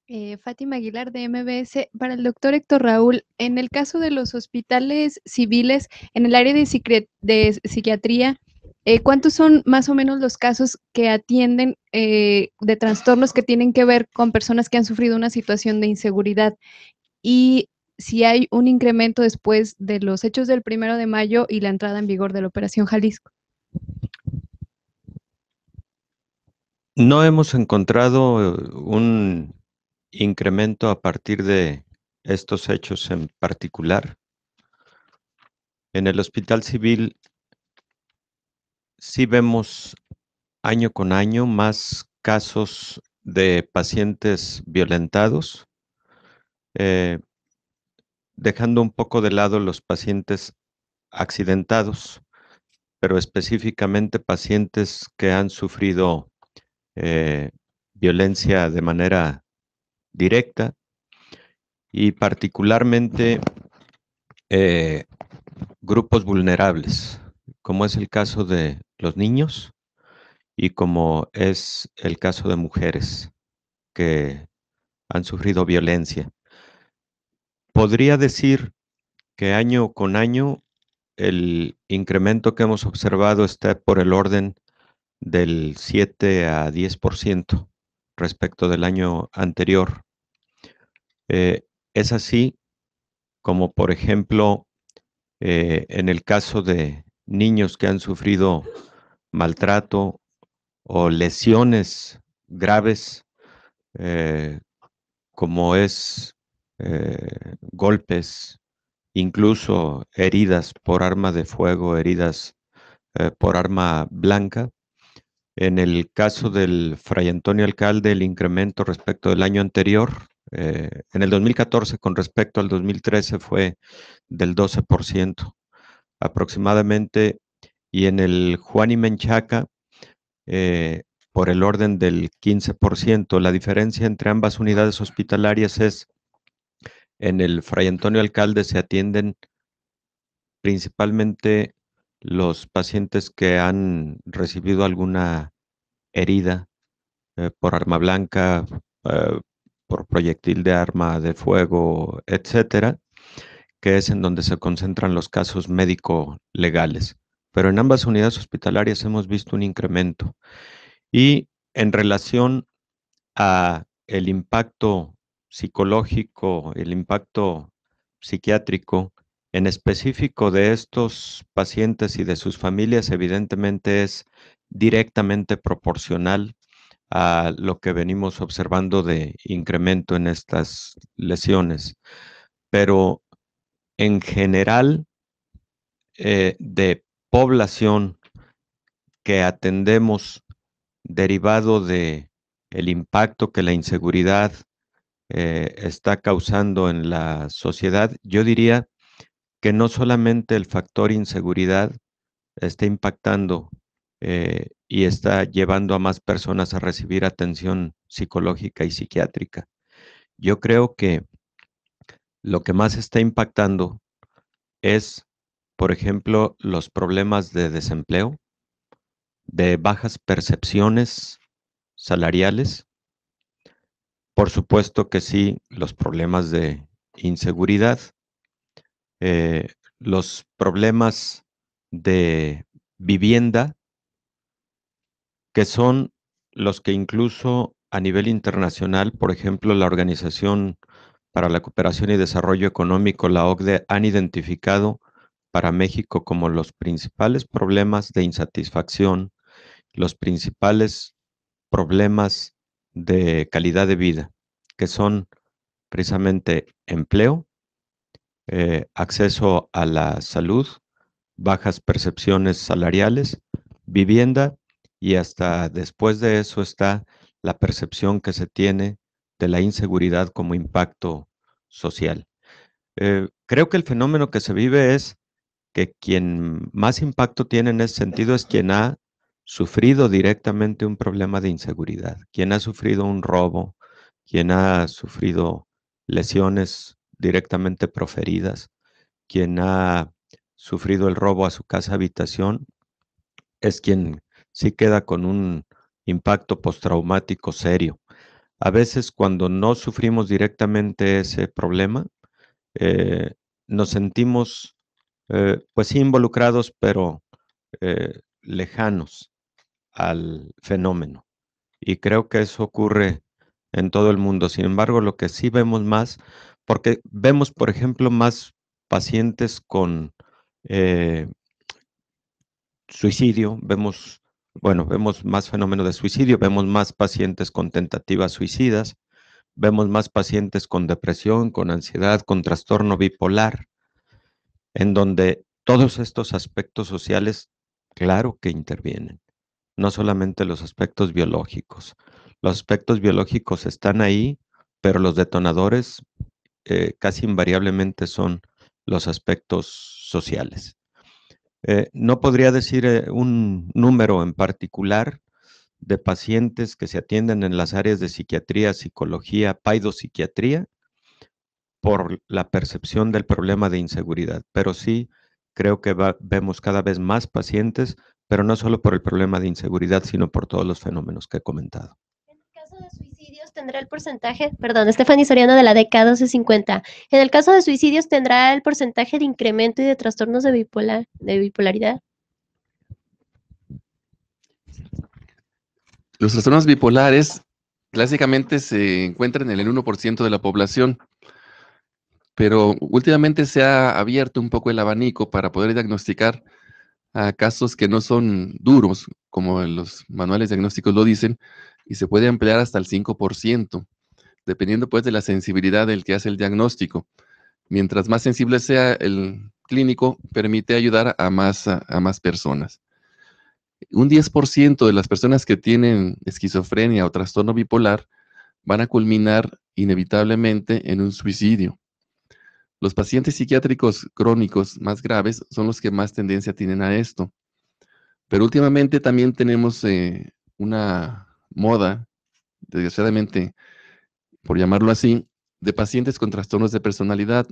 Eh, Fátima Aguilar de MBS, para el doctor Héctor Raúl, en el caso de los hospitales civiles en el área de, psiquiatría, eh, ¿cuántos son más o menos los casos que atienden eh, de trastornos que tienen que ver con personas que han sufrido una situación de inseguridad? Y si hay un incremento después de los hechos del primero de mayo y la entrada en vigor de la Operación Jalisco. No hemos encontrado un incremento a partir de estos hechos en particular. En el Hospital Civil sí vemos año con año más casos de pacientes violentados, eh, dejando un poco de lado los pacientes accidentados, pero específicamente pacientes que han sufrido eh, violencia de manera directa y particularmente eh, grupos vulnerables, como es el caso de los niños y como es el caso de mujeres que han sufrido violencia. Podría decir que año con año el incremento que hemos observado está por el orden del 7 a 10% respecto del año anterior. Eh, es así como, por ejemplo, eh, en el caso de niños que han sufrido maltrato o lesiones graves, eh, como es golpes, incluso heridas por arma de fuego, heridas por arma blanca, en el caso del Fray Antonio Alcalde, el incremento respecto del año anterior eh, en el 2014 con respecto al 2013 fue del 12% aproximadamente y en el Juan y Menchaca eh, por el orden del 15%. La diferencia entre ambas unidades hospitalarias es en el Fray Antonio Alcalde se atienden principalmente los pacientes que han recibido alguna herida eh, por arma blanca, por proyectil de arma de fuego, etcétera, que es en donde se concentran los casos médico-legales. Pero en ambas unidades hospitalarias hemos visto un incremento. Y en relación a el impacto psicológico, el impacto psiquiátrico, en específico de estos pacientes y de sus familias, evidentemente es directamente proporcional a lo que venimos observando de incremento en estas lesiones. Pero en general, eh, de población que atendemos derivado de el impacto que la inseguridad eh, está causando en la sociedad, yo diría que no solamente el factor inseguridad está impactando eh, y está llevando a más personas a recibir atención psicológica y psiquiátrica. Yo creo que lo que más está impactando es, por ejemplo, los problemas de desempleo, de bajas percepciones salariales, por supuesto que sí, los problemas de inseguridad, eh, los problemas de vivienda, que son los que incluso a nivel internacional, por ejemplo, la Organización para la Cooperación y Desarrollo Económico, la OCDE, han identificado para México como los principales problemas de insatisfacción, los principales problemas de calidad de vida, que son precisamente empleo, eh, acceso a la salud, bajas percepciones salariales, vivienda y hasta después de eso está la percepción que se tiene de la inseguridad como impacto social. Eh, creo que el fenómeno que se vive es que quien más impacto tiene en ese sentido es quien ha sufrido directamente un problema de inseguridad, quien ha sufrido un robo, quien ha sufrido lesiones directamente proferidas, quien ha sufrido el robo a su casa habitación, es quien sí queda con un impacto postraumático serio. A veces cuando no sufrimos directamente ese problema, eh, nos sentimos eh, pues involucrados, pero eh, lejanos al fenómeno. Y creo que eso ocurre en todo el mundo. Sin embargo, lo que sí vemos más, porque vemos, por ejemplo, más pacientes con suicidio, vemos bueno, vemos más fenómenos de suicidio, vemos más pacientes con tentativas suicidas, vemos más pacientes con depresión, con ansiedad, con trastorno bipolar, en donde todos estos aspectos sociales, claro que intervienen, no solamente los aspectos biológicos. Los aspectos biológicos están ahí, pero los detonadores eh, casi invariablemente son los aspectos sociales. Eh, no podría decir eh, un número en particular de pacientes que se atienden en las áreas de psiquiatría, psicología, paidopsiquiatría, por la percepción del problema de inseguridad, pero sí creo que vemos cada vez más pacientes, pero no solo por el problema de inseguridad, sino por todos los fenómenos que he comentado tendrá el porcentaje, perdón, Stephanie Soriano de la década 1250 En el caso de suicidios, ¿tendrá el porcentaje de incremento y de trastornos de, de bipolaridad? Los trastornos bipolares clásicamente se encuentran en el 1% de la población, pero últimamente se ha abierto un poco el abanico para poder diagnosticar a casos que no son duros, como los manuales diagnósticos lo dicen, y se puede ampliar hasta el 5%, dependiendo pues de la sensibilidad del que hace el diagnóstico. Mientras más sensible sea el clínico, permite ayudar a más, más personas. Un 10% de las personas que tienen esquizofrenia o trastorno bipolar van a culminar inevitablemente en un suicidio. Los pacientes psiquiátricos crónicos más graves son los que más tendencia tienen a esto. Pero últimamente también tenemos eh, una moda, desgraciadamente, por llamarlo así, de pacientes con trastornos de personalidad,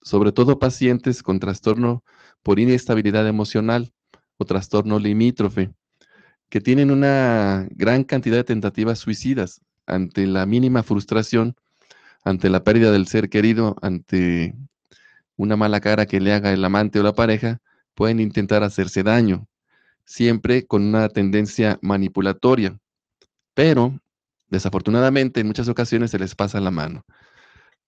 sobre todo pacientes con trastorno por inestabilidad emocional o trastorno limítrofe, que tienen una gran cantidad de tentativas suicidas ante la mínima frustración, ante la pérdida del ser querido, ante una mala cara que le haga el amante o la pareja, pueden intentar hacerse daño, siempre con una tendencia manipulatoria pero desafortunadamente en muchas ocasiones se les pasa la mano.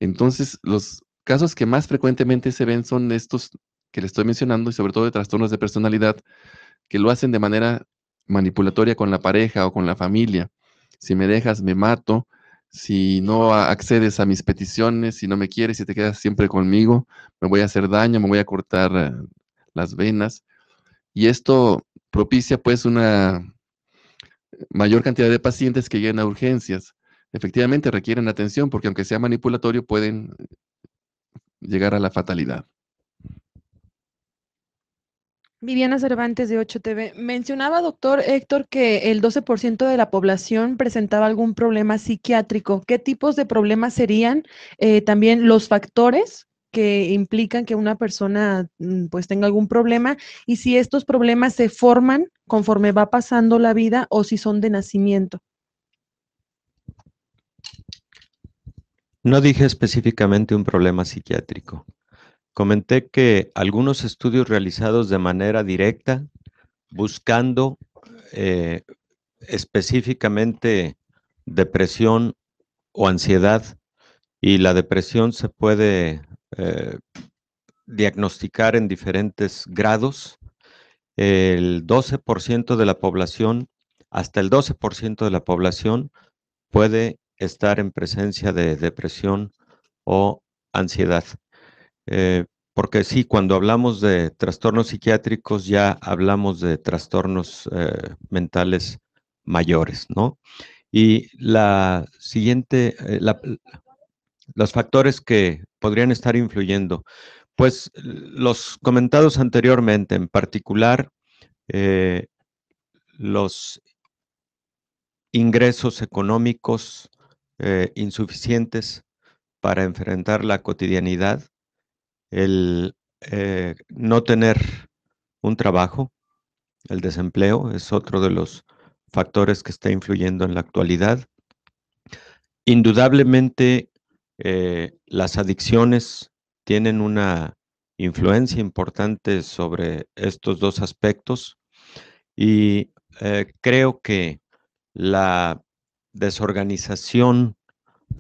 Entonces, los casos que más frecuentemente se ven son estos que les estoy mencionando y sobre todo de trastornos de personalidad que lo hacen de manera manipulatoria con la pareja o con la familia. Si me dejas, me mato. Si no accedes a mis peticiones, si no me quieres, si te quedas siempre conmigo, me voy a hacer daño, me voy a cortar eh, las venas. Y esto propicia pues una mayor cantidad de pacientes que llegan a urgencias. Efectivamente, requieren atención porque aunque sea manipulatorio, pueden llegar a la fatalidad. Viviana Cervantes de 8TV. Mencionaba, doctor Héctor, que el 12% de la población presentaba algún problema psiquiátrico. ¿Qué tipos de problemas serían? Eh, también los factores que implican que una persona mm, pues tenga algún problema y si estos problemas se forman conforme va pasando la vida o si son de nacimiento. No dije específicamente un problema psiquiátrico. Comenté que algunos estudios realizados de manera directa, buscando eh, específicamente depresión o ansiedad, y la depresión se puede eh, diagnosticar en diferentes grados. El 12% de la población, hasta el 12% de la población puede estar en presencia de depresión o ansiedad. Eh, porque sí, cuando hablamos de trastornos psiquiátricos ya hablamos de trastornos eh, mentales mayores, ¿no? Y la siguiente, los factores que podrían estar influyendo? Pues los comentados anteriormente, en particular eh, los ingresos económicos eh, insuficientes para enfrentar la cotidianidad, el eh, no tener un trabajo, el desempleo es otro de los factores que está influyendo en la actualidad. Indudablemente eh, las adicciones tienen una influencia importante sobre estos dos aspectos y eh, creo que la desorganización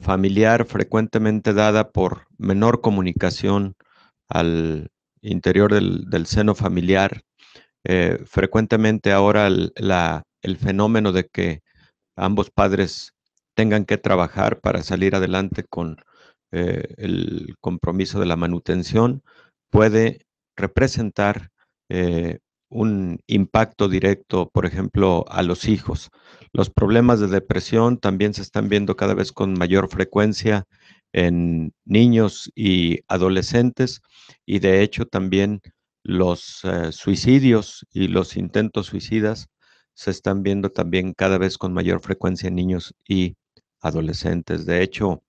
familiar frecuentemente dada por menor comunicación al interior del, seno familiar, eh, frecuentemente ahora el fenómeno de que ambos padres tengan que trabajar para salir adelante con eh, el compromiso de la manutención puede representar eh, un impacto directo, por ejemplo, a los hijos. Los problemas de depresión también se están viendo cada vez con mayor frecuencia en niños y adolescentes y de hecho también los eh, suicidios y los intentos suicidas se están viendo también cada vez con mayor frecuencia en niños y adolescentes. De hecho,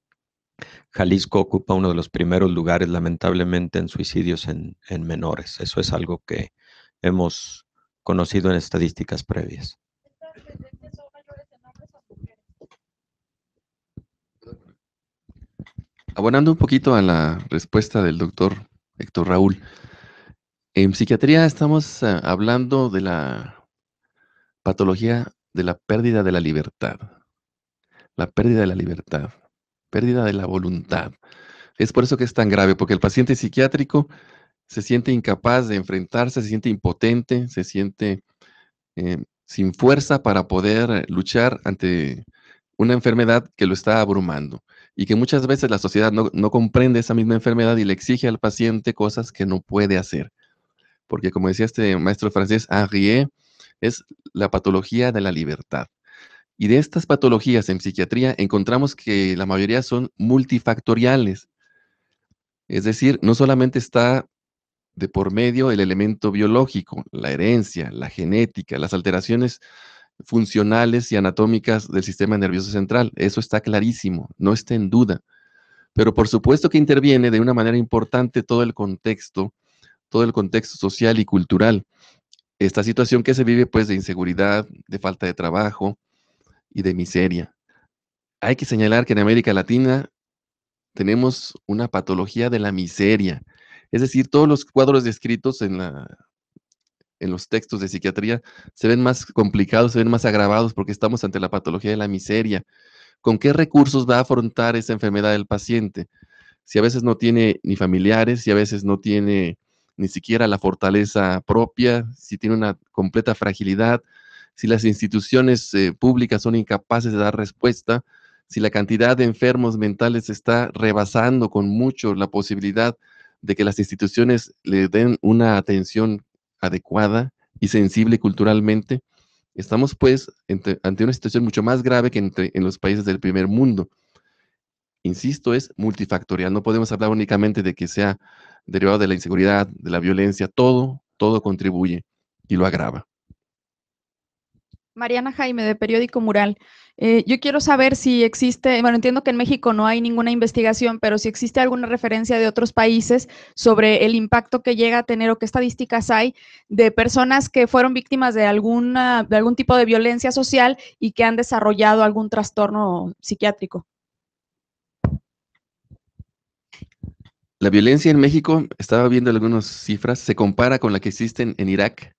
Jalisco ocupa uno de los primeros lugares, lamentablemente, en suicidios en, menores. Eso es algo que hemos conocido en estadísticas previas. Abonando un poquito a la respuesta del doctor Héctor Raúl, en psiquiatría estamos eh, hablando de la patología de la pérdida de la libertad. La pérdida de la libertad pérdida de la voluntad. Es por eso que es tan grave, porque el paciente psiquiátrico se siente incapaz de enfrentarse, se siente impotente, se siente eh, sin fuerza para poder luchar ante una enfermedad que lo está abrumando y que muchas veces la sociedad no, comprende esa misma enfermedad y le exige al paciente cosas que no puede hacer. Porque como decía este maestro francés, arrié es la patología de la libertad. Y de estas patologías en psiquiatría encontramos que la mayoría son multifactoriales. Es decir, no solamente está de por medio el elemento biológico, la herencia, la genética, las alteraciones funcionales y anatómicas del sistema nervioso central. Eso está clarísimo, no está en duda. Pero por supuesto que interviene de una manera importante todo el contexto, todo el contexto social y cultural. Esta situación que se vive pues de inseguridad, de falta de trabajo, y de miseria. Hay que señalar que en América Latina tenemos una patología de la miseria. Es decir, todos los cuadros descritos en, la, en los textos de psiquiatría se ven más complicados, se ven más agravados porque estamos ante la patología de la miseria. ¿Con qué recursos va a afrontar esa enfermedad el paciente? Si a veces no tiene ni familiares, si a veces no tiene ni siquiera la fortaleza propia, si tiene una completa fragilidad, si las instituciones eh, públicas son incapaces de dar respuesta, si la cantidad de enfermos mentales está rebasando con mucho la posibilidad de que las instituciones le den una atención adecuada y sensible culturalmente, estamos pues ante una situación mucho más grave que en los países del primer mundo. Insisto, es multifactorial. No podemos hablar únicamente de que sea derivado de la inseguridad, de la violencia. Todo, todo contribuye y lo agrava. Mariana Jaime, de Periódico Mural. Eh, yo quiero saber si existe, bueno, entiendo que en México no hay ninguna investigación, pero si existe alguna referencia de otros países sobre el impacto que llega a tener o qué estadísticas hay de personas que fueron víctimas de, alguna, de algún tipo de violencia social y que han desarrollado algún trastorno psiquiátrico. La violencia en México, estaba viendo algunas cifras, se compara con la que existen en Irak,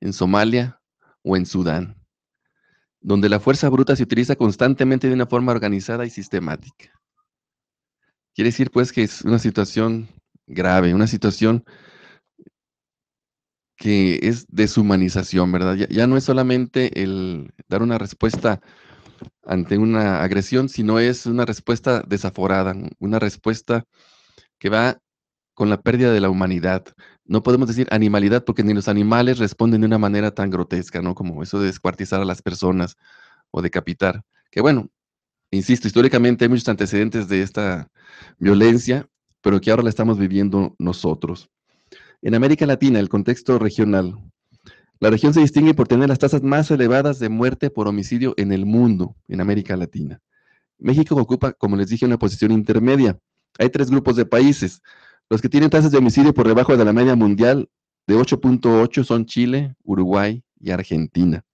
en Somalia, o en Sudán, donde la fuerza bruta se utiliza constantemente de una forma organizada y sistemática. Quiere decir, pues, que es una situación grave, una situación que es deshumanización, ¿verdad? Ya, ya, no es solamente el dar una respuesta ante una agresión, sino es una respuesta desaforada, una respuesta que va con la pérdida de la humanidad. No podemos decir animalidad porque ni los animales responden de una manera tan grotesca, ¿no? Como eso de descuartizar a las personas o decapitar. Que bueno, insisto, históricamente hay muchos antecedentes de esta violencia, pero que ahora la estamos viviendo nosotros. En América Latina, el contexto regional. La región se distingue por tener las tasas más elevadas de muerte por homicidio en el mundo, en América Latina. México ocupa, como les dije, una posición intermedia. Hay tres grupos de países. Los que tienen tasas de homicidio por debajo de la media mundial de 8.8 son Chile, Uruguay y Argentina.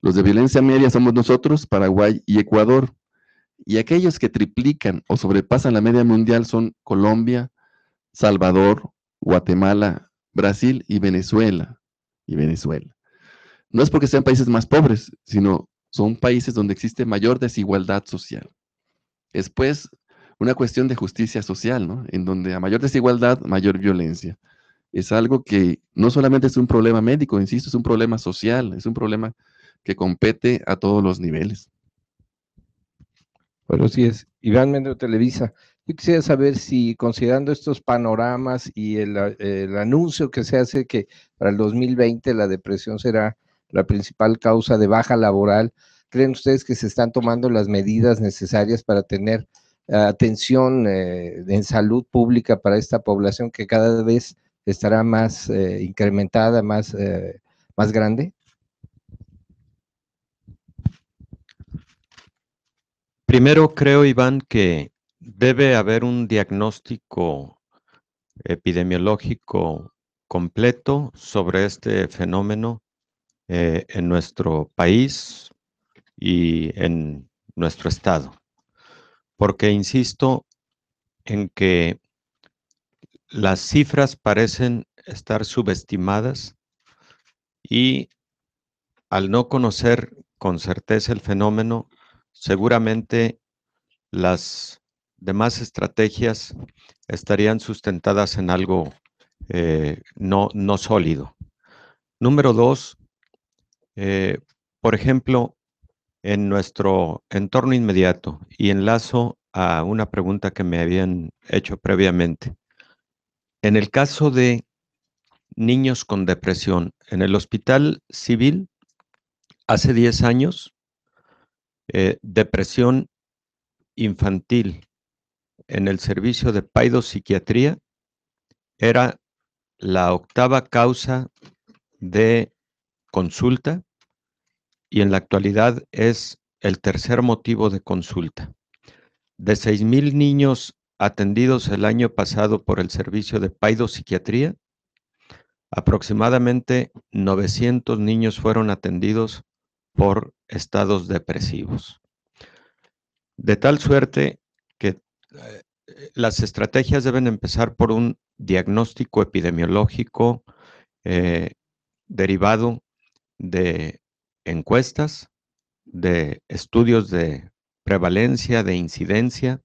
Los de violencia media somos nosotros, Paraguay y Ecuador. Y aquellos que triplican o sobrepasan la media mundial son Colombia, Salvador, Guatemala, Brasil y Venezuela. Y Venezuela. No es porque sean países más pobres, sino son países donde existe mayor desigualdad social. Después una cuestión de justicia social, ¿no? En donde a mayor desigualdad, mayor violencia. Es algo que no solamente es un problema médico, insisto, es un problema social, es un problema que compete a todos los niveles. Bueno, sí es. Iván Mendo Televisa. Yo quisiera saber si, considerando estos panoramas y el, el, anuncio que se hace que para el 2020 la depresión será la principal causa de baja laboral, ¿creen ustedes que se están tomando las medidas necesarias para tener atención eh, en salud pública para esta población que cada vez estará más eh, incrementada, más, eh, más grande? Primero creo, Iván, que debe haber un diagnóstico epidemiológico completo sobre este fenómeno en nuestro país y en nuestro estado porque insisto en que las cifras parecen estar subestimadas y al no conocer con certeza el fenómeno, seguramente las demás estrategias estarían sustentadas en algo eh, no, no, sólido. Número dos, eh, por ejemplo, en nuestro entorno inmediato y enlazo a una pregunta que me habían hecho previamente. En el caso de niños con depresión, en el hospital civil, hace 10 años, eh, depresión infantil en el servicio de paidopsiquiatría era la octava causa de consulta y en la actualidad es el tercer motivo de consulta. De 6.000 niños atendidos el año pasado por el servicio de paidopsiquiatría, aproximadamente 900 niños fueron atendidos por estados depresivos. De tal suerte que eh, eh, las estrategias deben empezar por un diagnóstico epidemiológico eh, derivado de encuestas, de estudios de prevalencia, de incidencia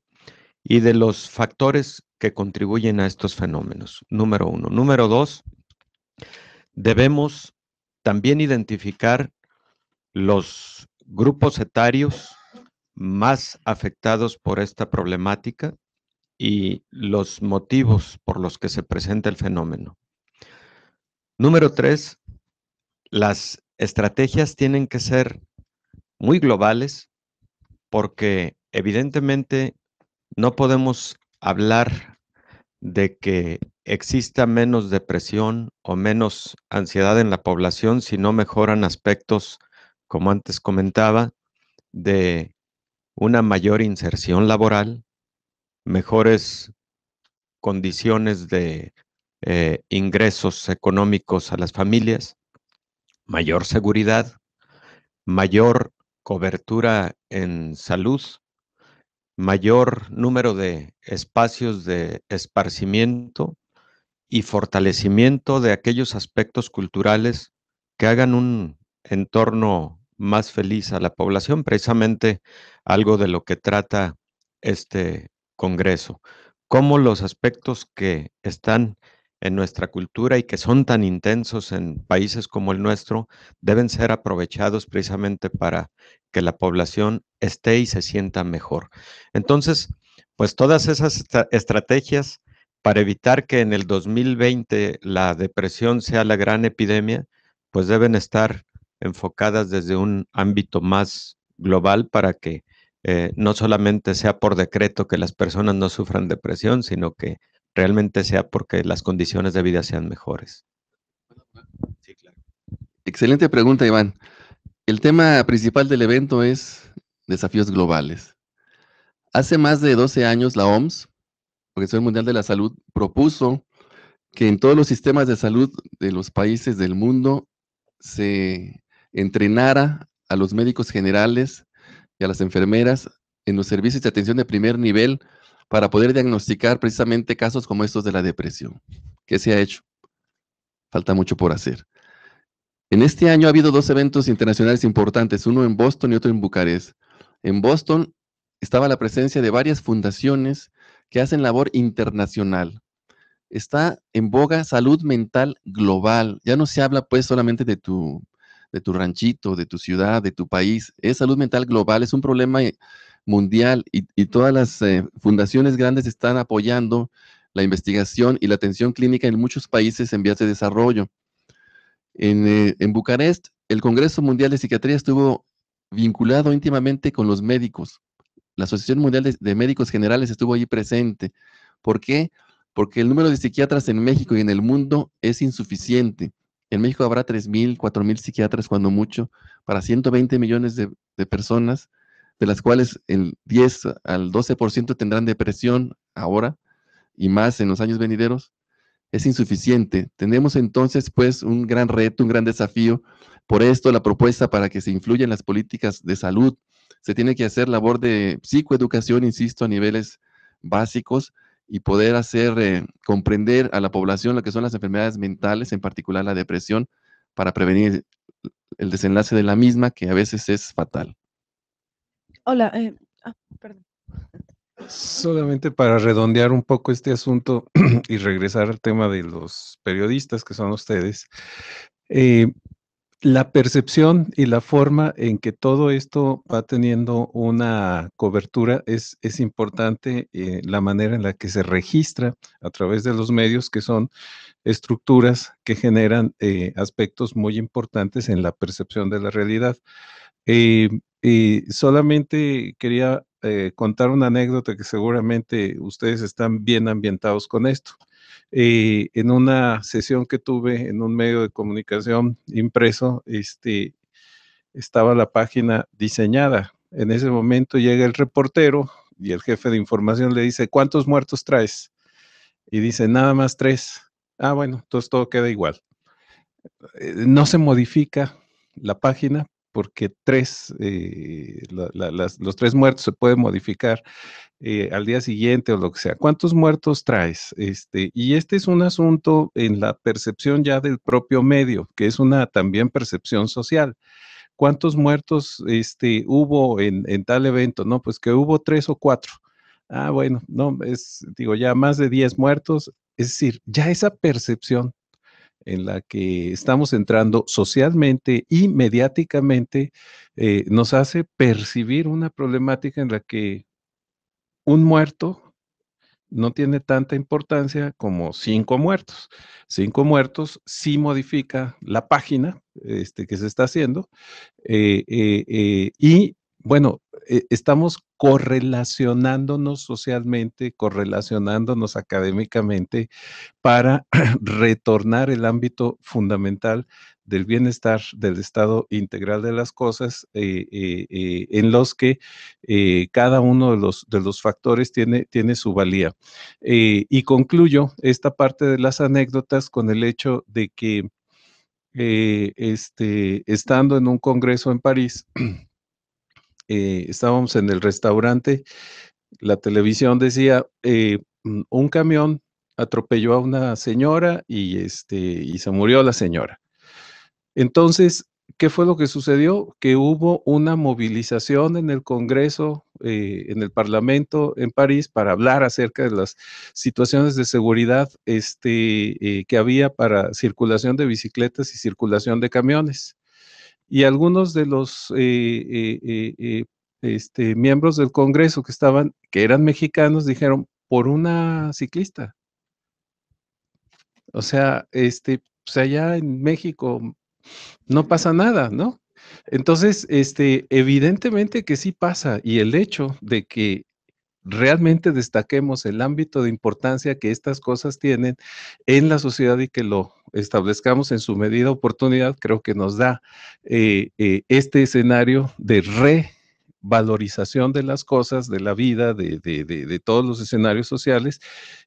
y de los factores que contribuyen a estos fenómenos. Número uno. Número dos, debemos también identificar los grupos etarios más afectados por esta problemática y los motivos por los que se presenta el fenómeno. Número tres, las estrategias tienen que ser muy globales porque evidentemente no podemos hablar de que exista menos depresión o menos ansiedad en la población si no mejoran aspectos, como antes comentaba, de una mayor inserción laboral, mejores condiciones de eh, ingresos económicos a las familias mayor seguridad, mayor cobertura en salud, mayor número de espacios de esparcimiento y fortalecimiento de aquellos aspectos culturales que hagan un entorno más feliz a la población, precisamente algo de lo que trata este Congreso, como los aspectos que están en nuestra cultura y que son tan intensos en países como el nuestro, deben ser aprovechados precisamente para que la población esté y se sienta mejor. Entonces, pues todas esas estrategias para evitar que en el 2020 la depresión sea la gran epidemia, pues deben estar enfocadas desde un ámbito más global para que eh, no solamente sea por decreto que las personas no sufran depresión, sino que realmente sea porque las condiciones de vida sean mejores. Excelente pregunta, Iván. El tema principal del evento es desafíos globales. Hace más de 12 años la OMS, Organización Mundial de la Salud, propuso que en todos los sistemas de salud de los países del mundo se entrenara a los médicos generales y a las enfermeras en los servicios de atención de primer nivel para poder diagnosticar precisamente casos como estos de la depresión. ¿Qué se ha hecho? Falta mucho por hacer. En este año ha habido dos eventos internacionales importantes, uno en Boston y otro en Bucarest. En Boston estaba la presencia de varias fundaciones que hacen labor internacional. Está en boga salud mental global. Ya no se habla pues solamente de tu, de tu ranchito, de tu ciudad, de tu país. Es salud mental global, es un problema mundial y, todas las eh, fundaciones grandes están apoyando la investigación y la atención clínica en muchos países en vías de desarrollo. En, eh, Bucarest, el Congreso Mundial de Psiquiatría estuvo vinculado íntimamente con los médicos. La Asociación Mundial de, Médicos Generales estuvo allí presente. ¿Por qué? Porque el número de psiquiatras en México y en el mundo es insuficiente. En México habrá 3.000, 4.000 psiquiatras cuando mucho, para 120 millones de, de personas de las cuales el 10 al 12% tendrán depresión ahora y más en los años venideros, es insuficiente. Tenemos entonces pues un gran reto, un gran desafío. Por esto la propuesta para que se influyan las políticas de salud, se tiene que hacer labor de psicoeducación, insisto, a niveles básicos y poder hacer eh, comprender a la población lo que son las enfermedades mentales, en particular la depresión, para prevenir el desenlace de la misma, que a veces es fatal. Hola, eh, ah, perdón. Solamente para redondear un poco este asunto <clears throat> y regresar al tema de los periodistas que son ustedes, eh, la percepción y la forma en que todo esto va teniendo una cobertura es, es importante, eh, la manera en la que se registra a través de los medios, que son estructuras que generan aspectos muy importantes en la percepción de la realidad. Y solamente quería eh, contar una anécdota que seguramente ustedes están bien ambientados con esto. Eh, en una sesión que tuve en un medio de comunicación impreso, este, estaba la página diseñada. En ese momento llega el reportero y el jefe de información le dice, ¿cuántos muertos traes? Y dice, nada más tres. Ah, bueno, entonces todo queda igual. Eh, no se modifica la página, porque tres, eh, los tres muertos se pueden modificar eh, al día siguiente o lo que sea. ¿Cuántos muertos traes? Este, y este es un asunto en la percepción ya del propio medio, que es una también percepción social. ¿Cuántos muertos este, hubo en, tal evento? No, pues que hubo tres o cuatro. Ah, bueno, no, es, digo, ya más de diez muertos. Es decir, ya esa percepción en la que estamos entrando socialmente y mediáticamente eh, nos hace percibir una problemática en la que un muerto no tiene tanta importancia como cinco muertos. Cinco muertos sí modifica la página este, que se está haciendo eh, eh, y bueno, eh, estamos correlacionándonos socialmente, correlacionándonos académicamente para <clears throat> retornar el ámbito fundamental del bienestar, del estado integral de las cosas, eh, eh, en los que cada uno de los, factores tiene, tiene su valía. y concluyo esta parte de las anécdotas con el hecho de que este, estando en un congreso en París, <clears throat> Eh, estábamos en el restaurante, la televisión decía, eh, mm, un camión atropelló a una señora y, este, y se murió la señora. Entonces, ¿qué fue lo que sucedió? Que hubo una movilización en el Congreso, eh, en el Parlamento en París para hablar acerca de las situaciones de seguridad este, que había para circulación de bicicletas y circulación de camiones y algunos de los eh, eh, eh, este, miembros del Congreso que estaban, que eran mexicanos, dijeron por una ciclista. O sea, este, pues allá en México no pasa nada, ¿no? Entonces, este, evidentemente que sí pasa, y el hecho de que realmente destaquemos el ámbito de importancia que estas cosas tienen en la sociedad y que lo establezcamos en su medida oportunidad, creo que nos da eh, eh, este escenario de revalorización de las cosas, de la vida, de, todos los escenarios sociales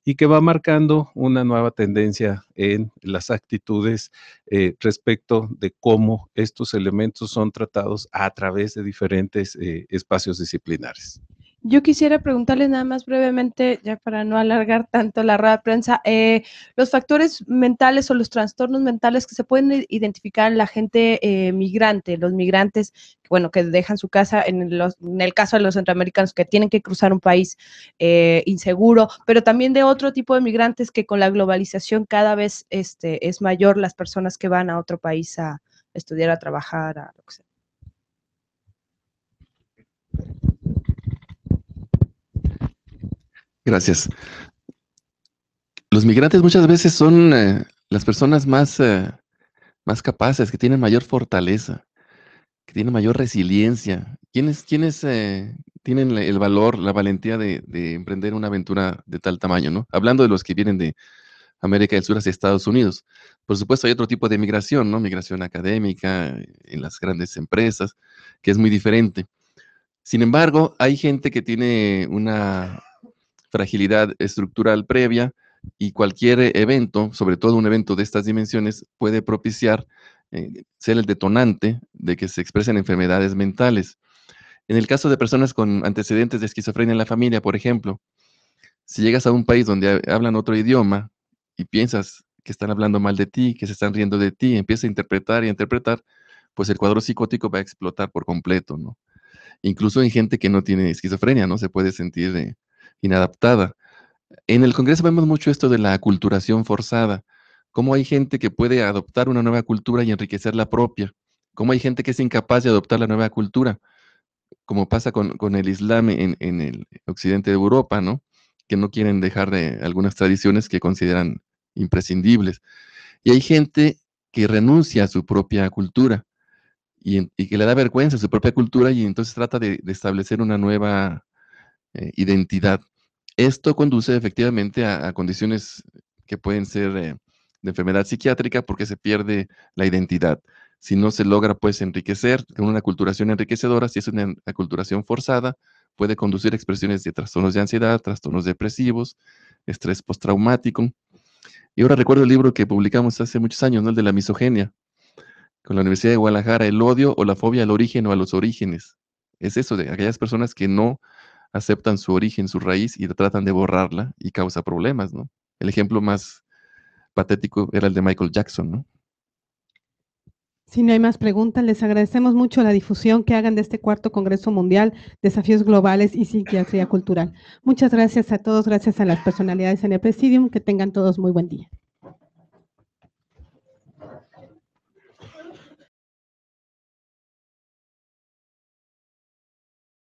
y que va marcando una nueva tendencia en las actitudes eh, respecto de cómo estos elementos son tratados a través de diferentes espacios disciplinares. Yo quisiera preguntarle nada más brevemente, ya para no alargar tanto la rueda de prensa, eh, los factores mentales o los trastornos mentales que se pueden identificar en la gente eh, migrante, los migrantes, bueno, que dejan su casa, en, en, el caso de los centroamericanos que tienen que cruzar un país eh, inseguro, pero también de otro tipo de migrantes que con la globalización cada vez este, es mayor las personas que van a otro país a estudiar, a trabajar, a lo que sea. Gracias. Los migrantes muchas veces son eh, las personas más, eh, más capaces, que tienen mayor fortaleza, que tienen mayor resiliencia. ¿Quiénes, eh, tienen el valor, la valentía de, de, emprender una aventura de tal tamaño? ¿no? Hablando de los que vienen de América del Sur hacia Estados Unidos. Por supuesto, hay otro tipo de migración, ¿no? Migración académica, en las grandes empresas, que es muy diferente. Sin embargo, hay gente que tiene una fragilidad estructural previa y cualquier evento, sobre todo un evento de estas dimensiones, puede propiciar eh, ser el detonante de que se expresen enfermedades mentales. En el caso de personas con antecedentes de esquizofrenia en la familia, por ejemplo, si llegas a un país donde hablan otro idioma y piensas que están hablando mal de ti, que se están riendo de ti, empieza a interpretar y a interpretar, pues el cuadro psicótico va a explotar por completo, ¿no? Incluso en gente que no tiene esquizofrenia, ¿no? Se puede sentir eh, inadaptada. En el Congreso vemos mucho esto de la aculturación forzada, cómo hay gente que puede adoptar una nueva cultura y enriquecer la propia, cómo hay gente que es incapaz de adoptar la nueva cultura, como pasa con, el Islam en, el occidente de Europa, ¿no? que no quieren dejar de algunas tradiciones que consideran imprescindibles. Y hay gente que renuncia a su propia cultura y, que le da vergüenza a su propia cultura y entonces trata de, establecer una nueva eh, identidad esto conduce efectivamente a, condiciones que pueden ser eh, de enfermedad psiquiátrica porque se pierde la identidad. Si no se logra pues enriquecer con una aculturación enriquecedora, si es una aculturación forzada, puede conducir a expresiones de trastornos de ansiedad, trastornos depresivos, estrés postraumático. Y ahora recuerdo el libro que publicamos hace muchos años, ¿no? el de la misoginia, con la Universidad de Guadalajara, el odio o la fobia al origen o a los orígenes. Es eso, de aquellas personas que no aceptan su origen, su raíz y tratan de borrarla y causa problemas, ¿no? El ejemplo más patético era el de Michael Jackson, ¿no? Si no hay más preguntas, les agradecemos mucho la difusión que hagan de este cuarto Congreso Mundial, Desafíos Globales y Psiquiatría Cultural. Muchas gracias a todos, gracias a las personalidades en el Presidium. Que tengan todos muy buen día.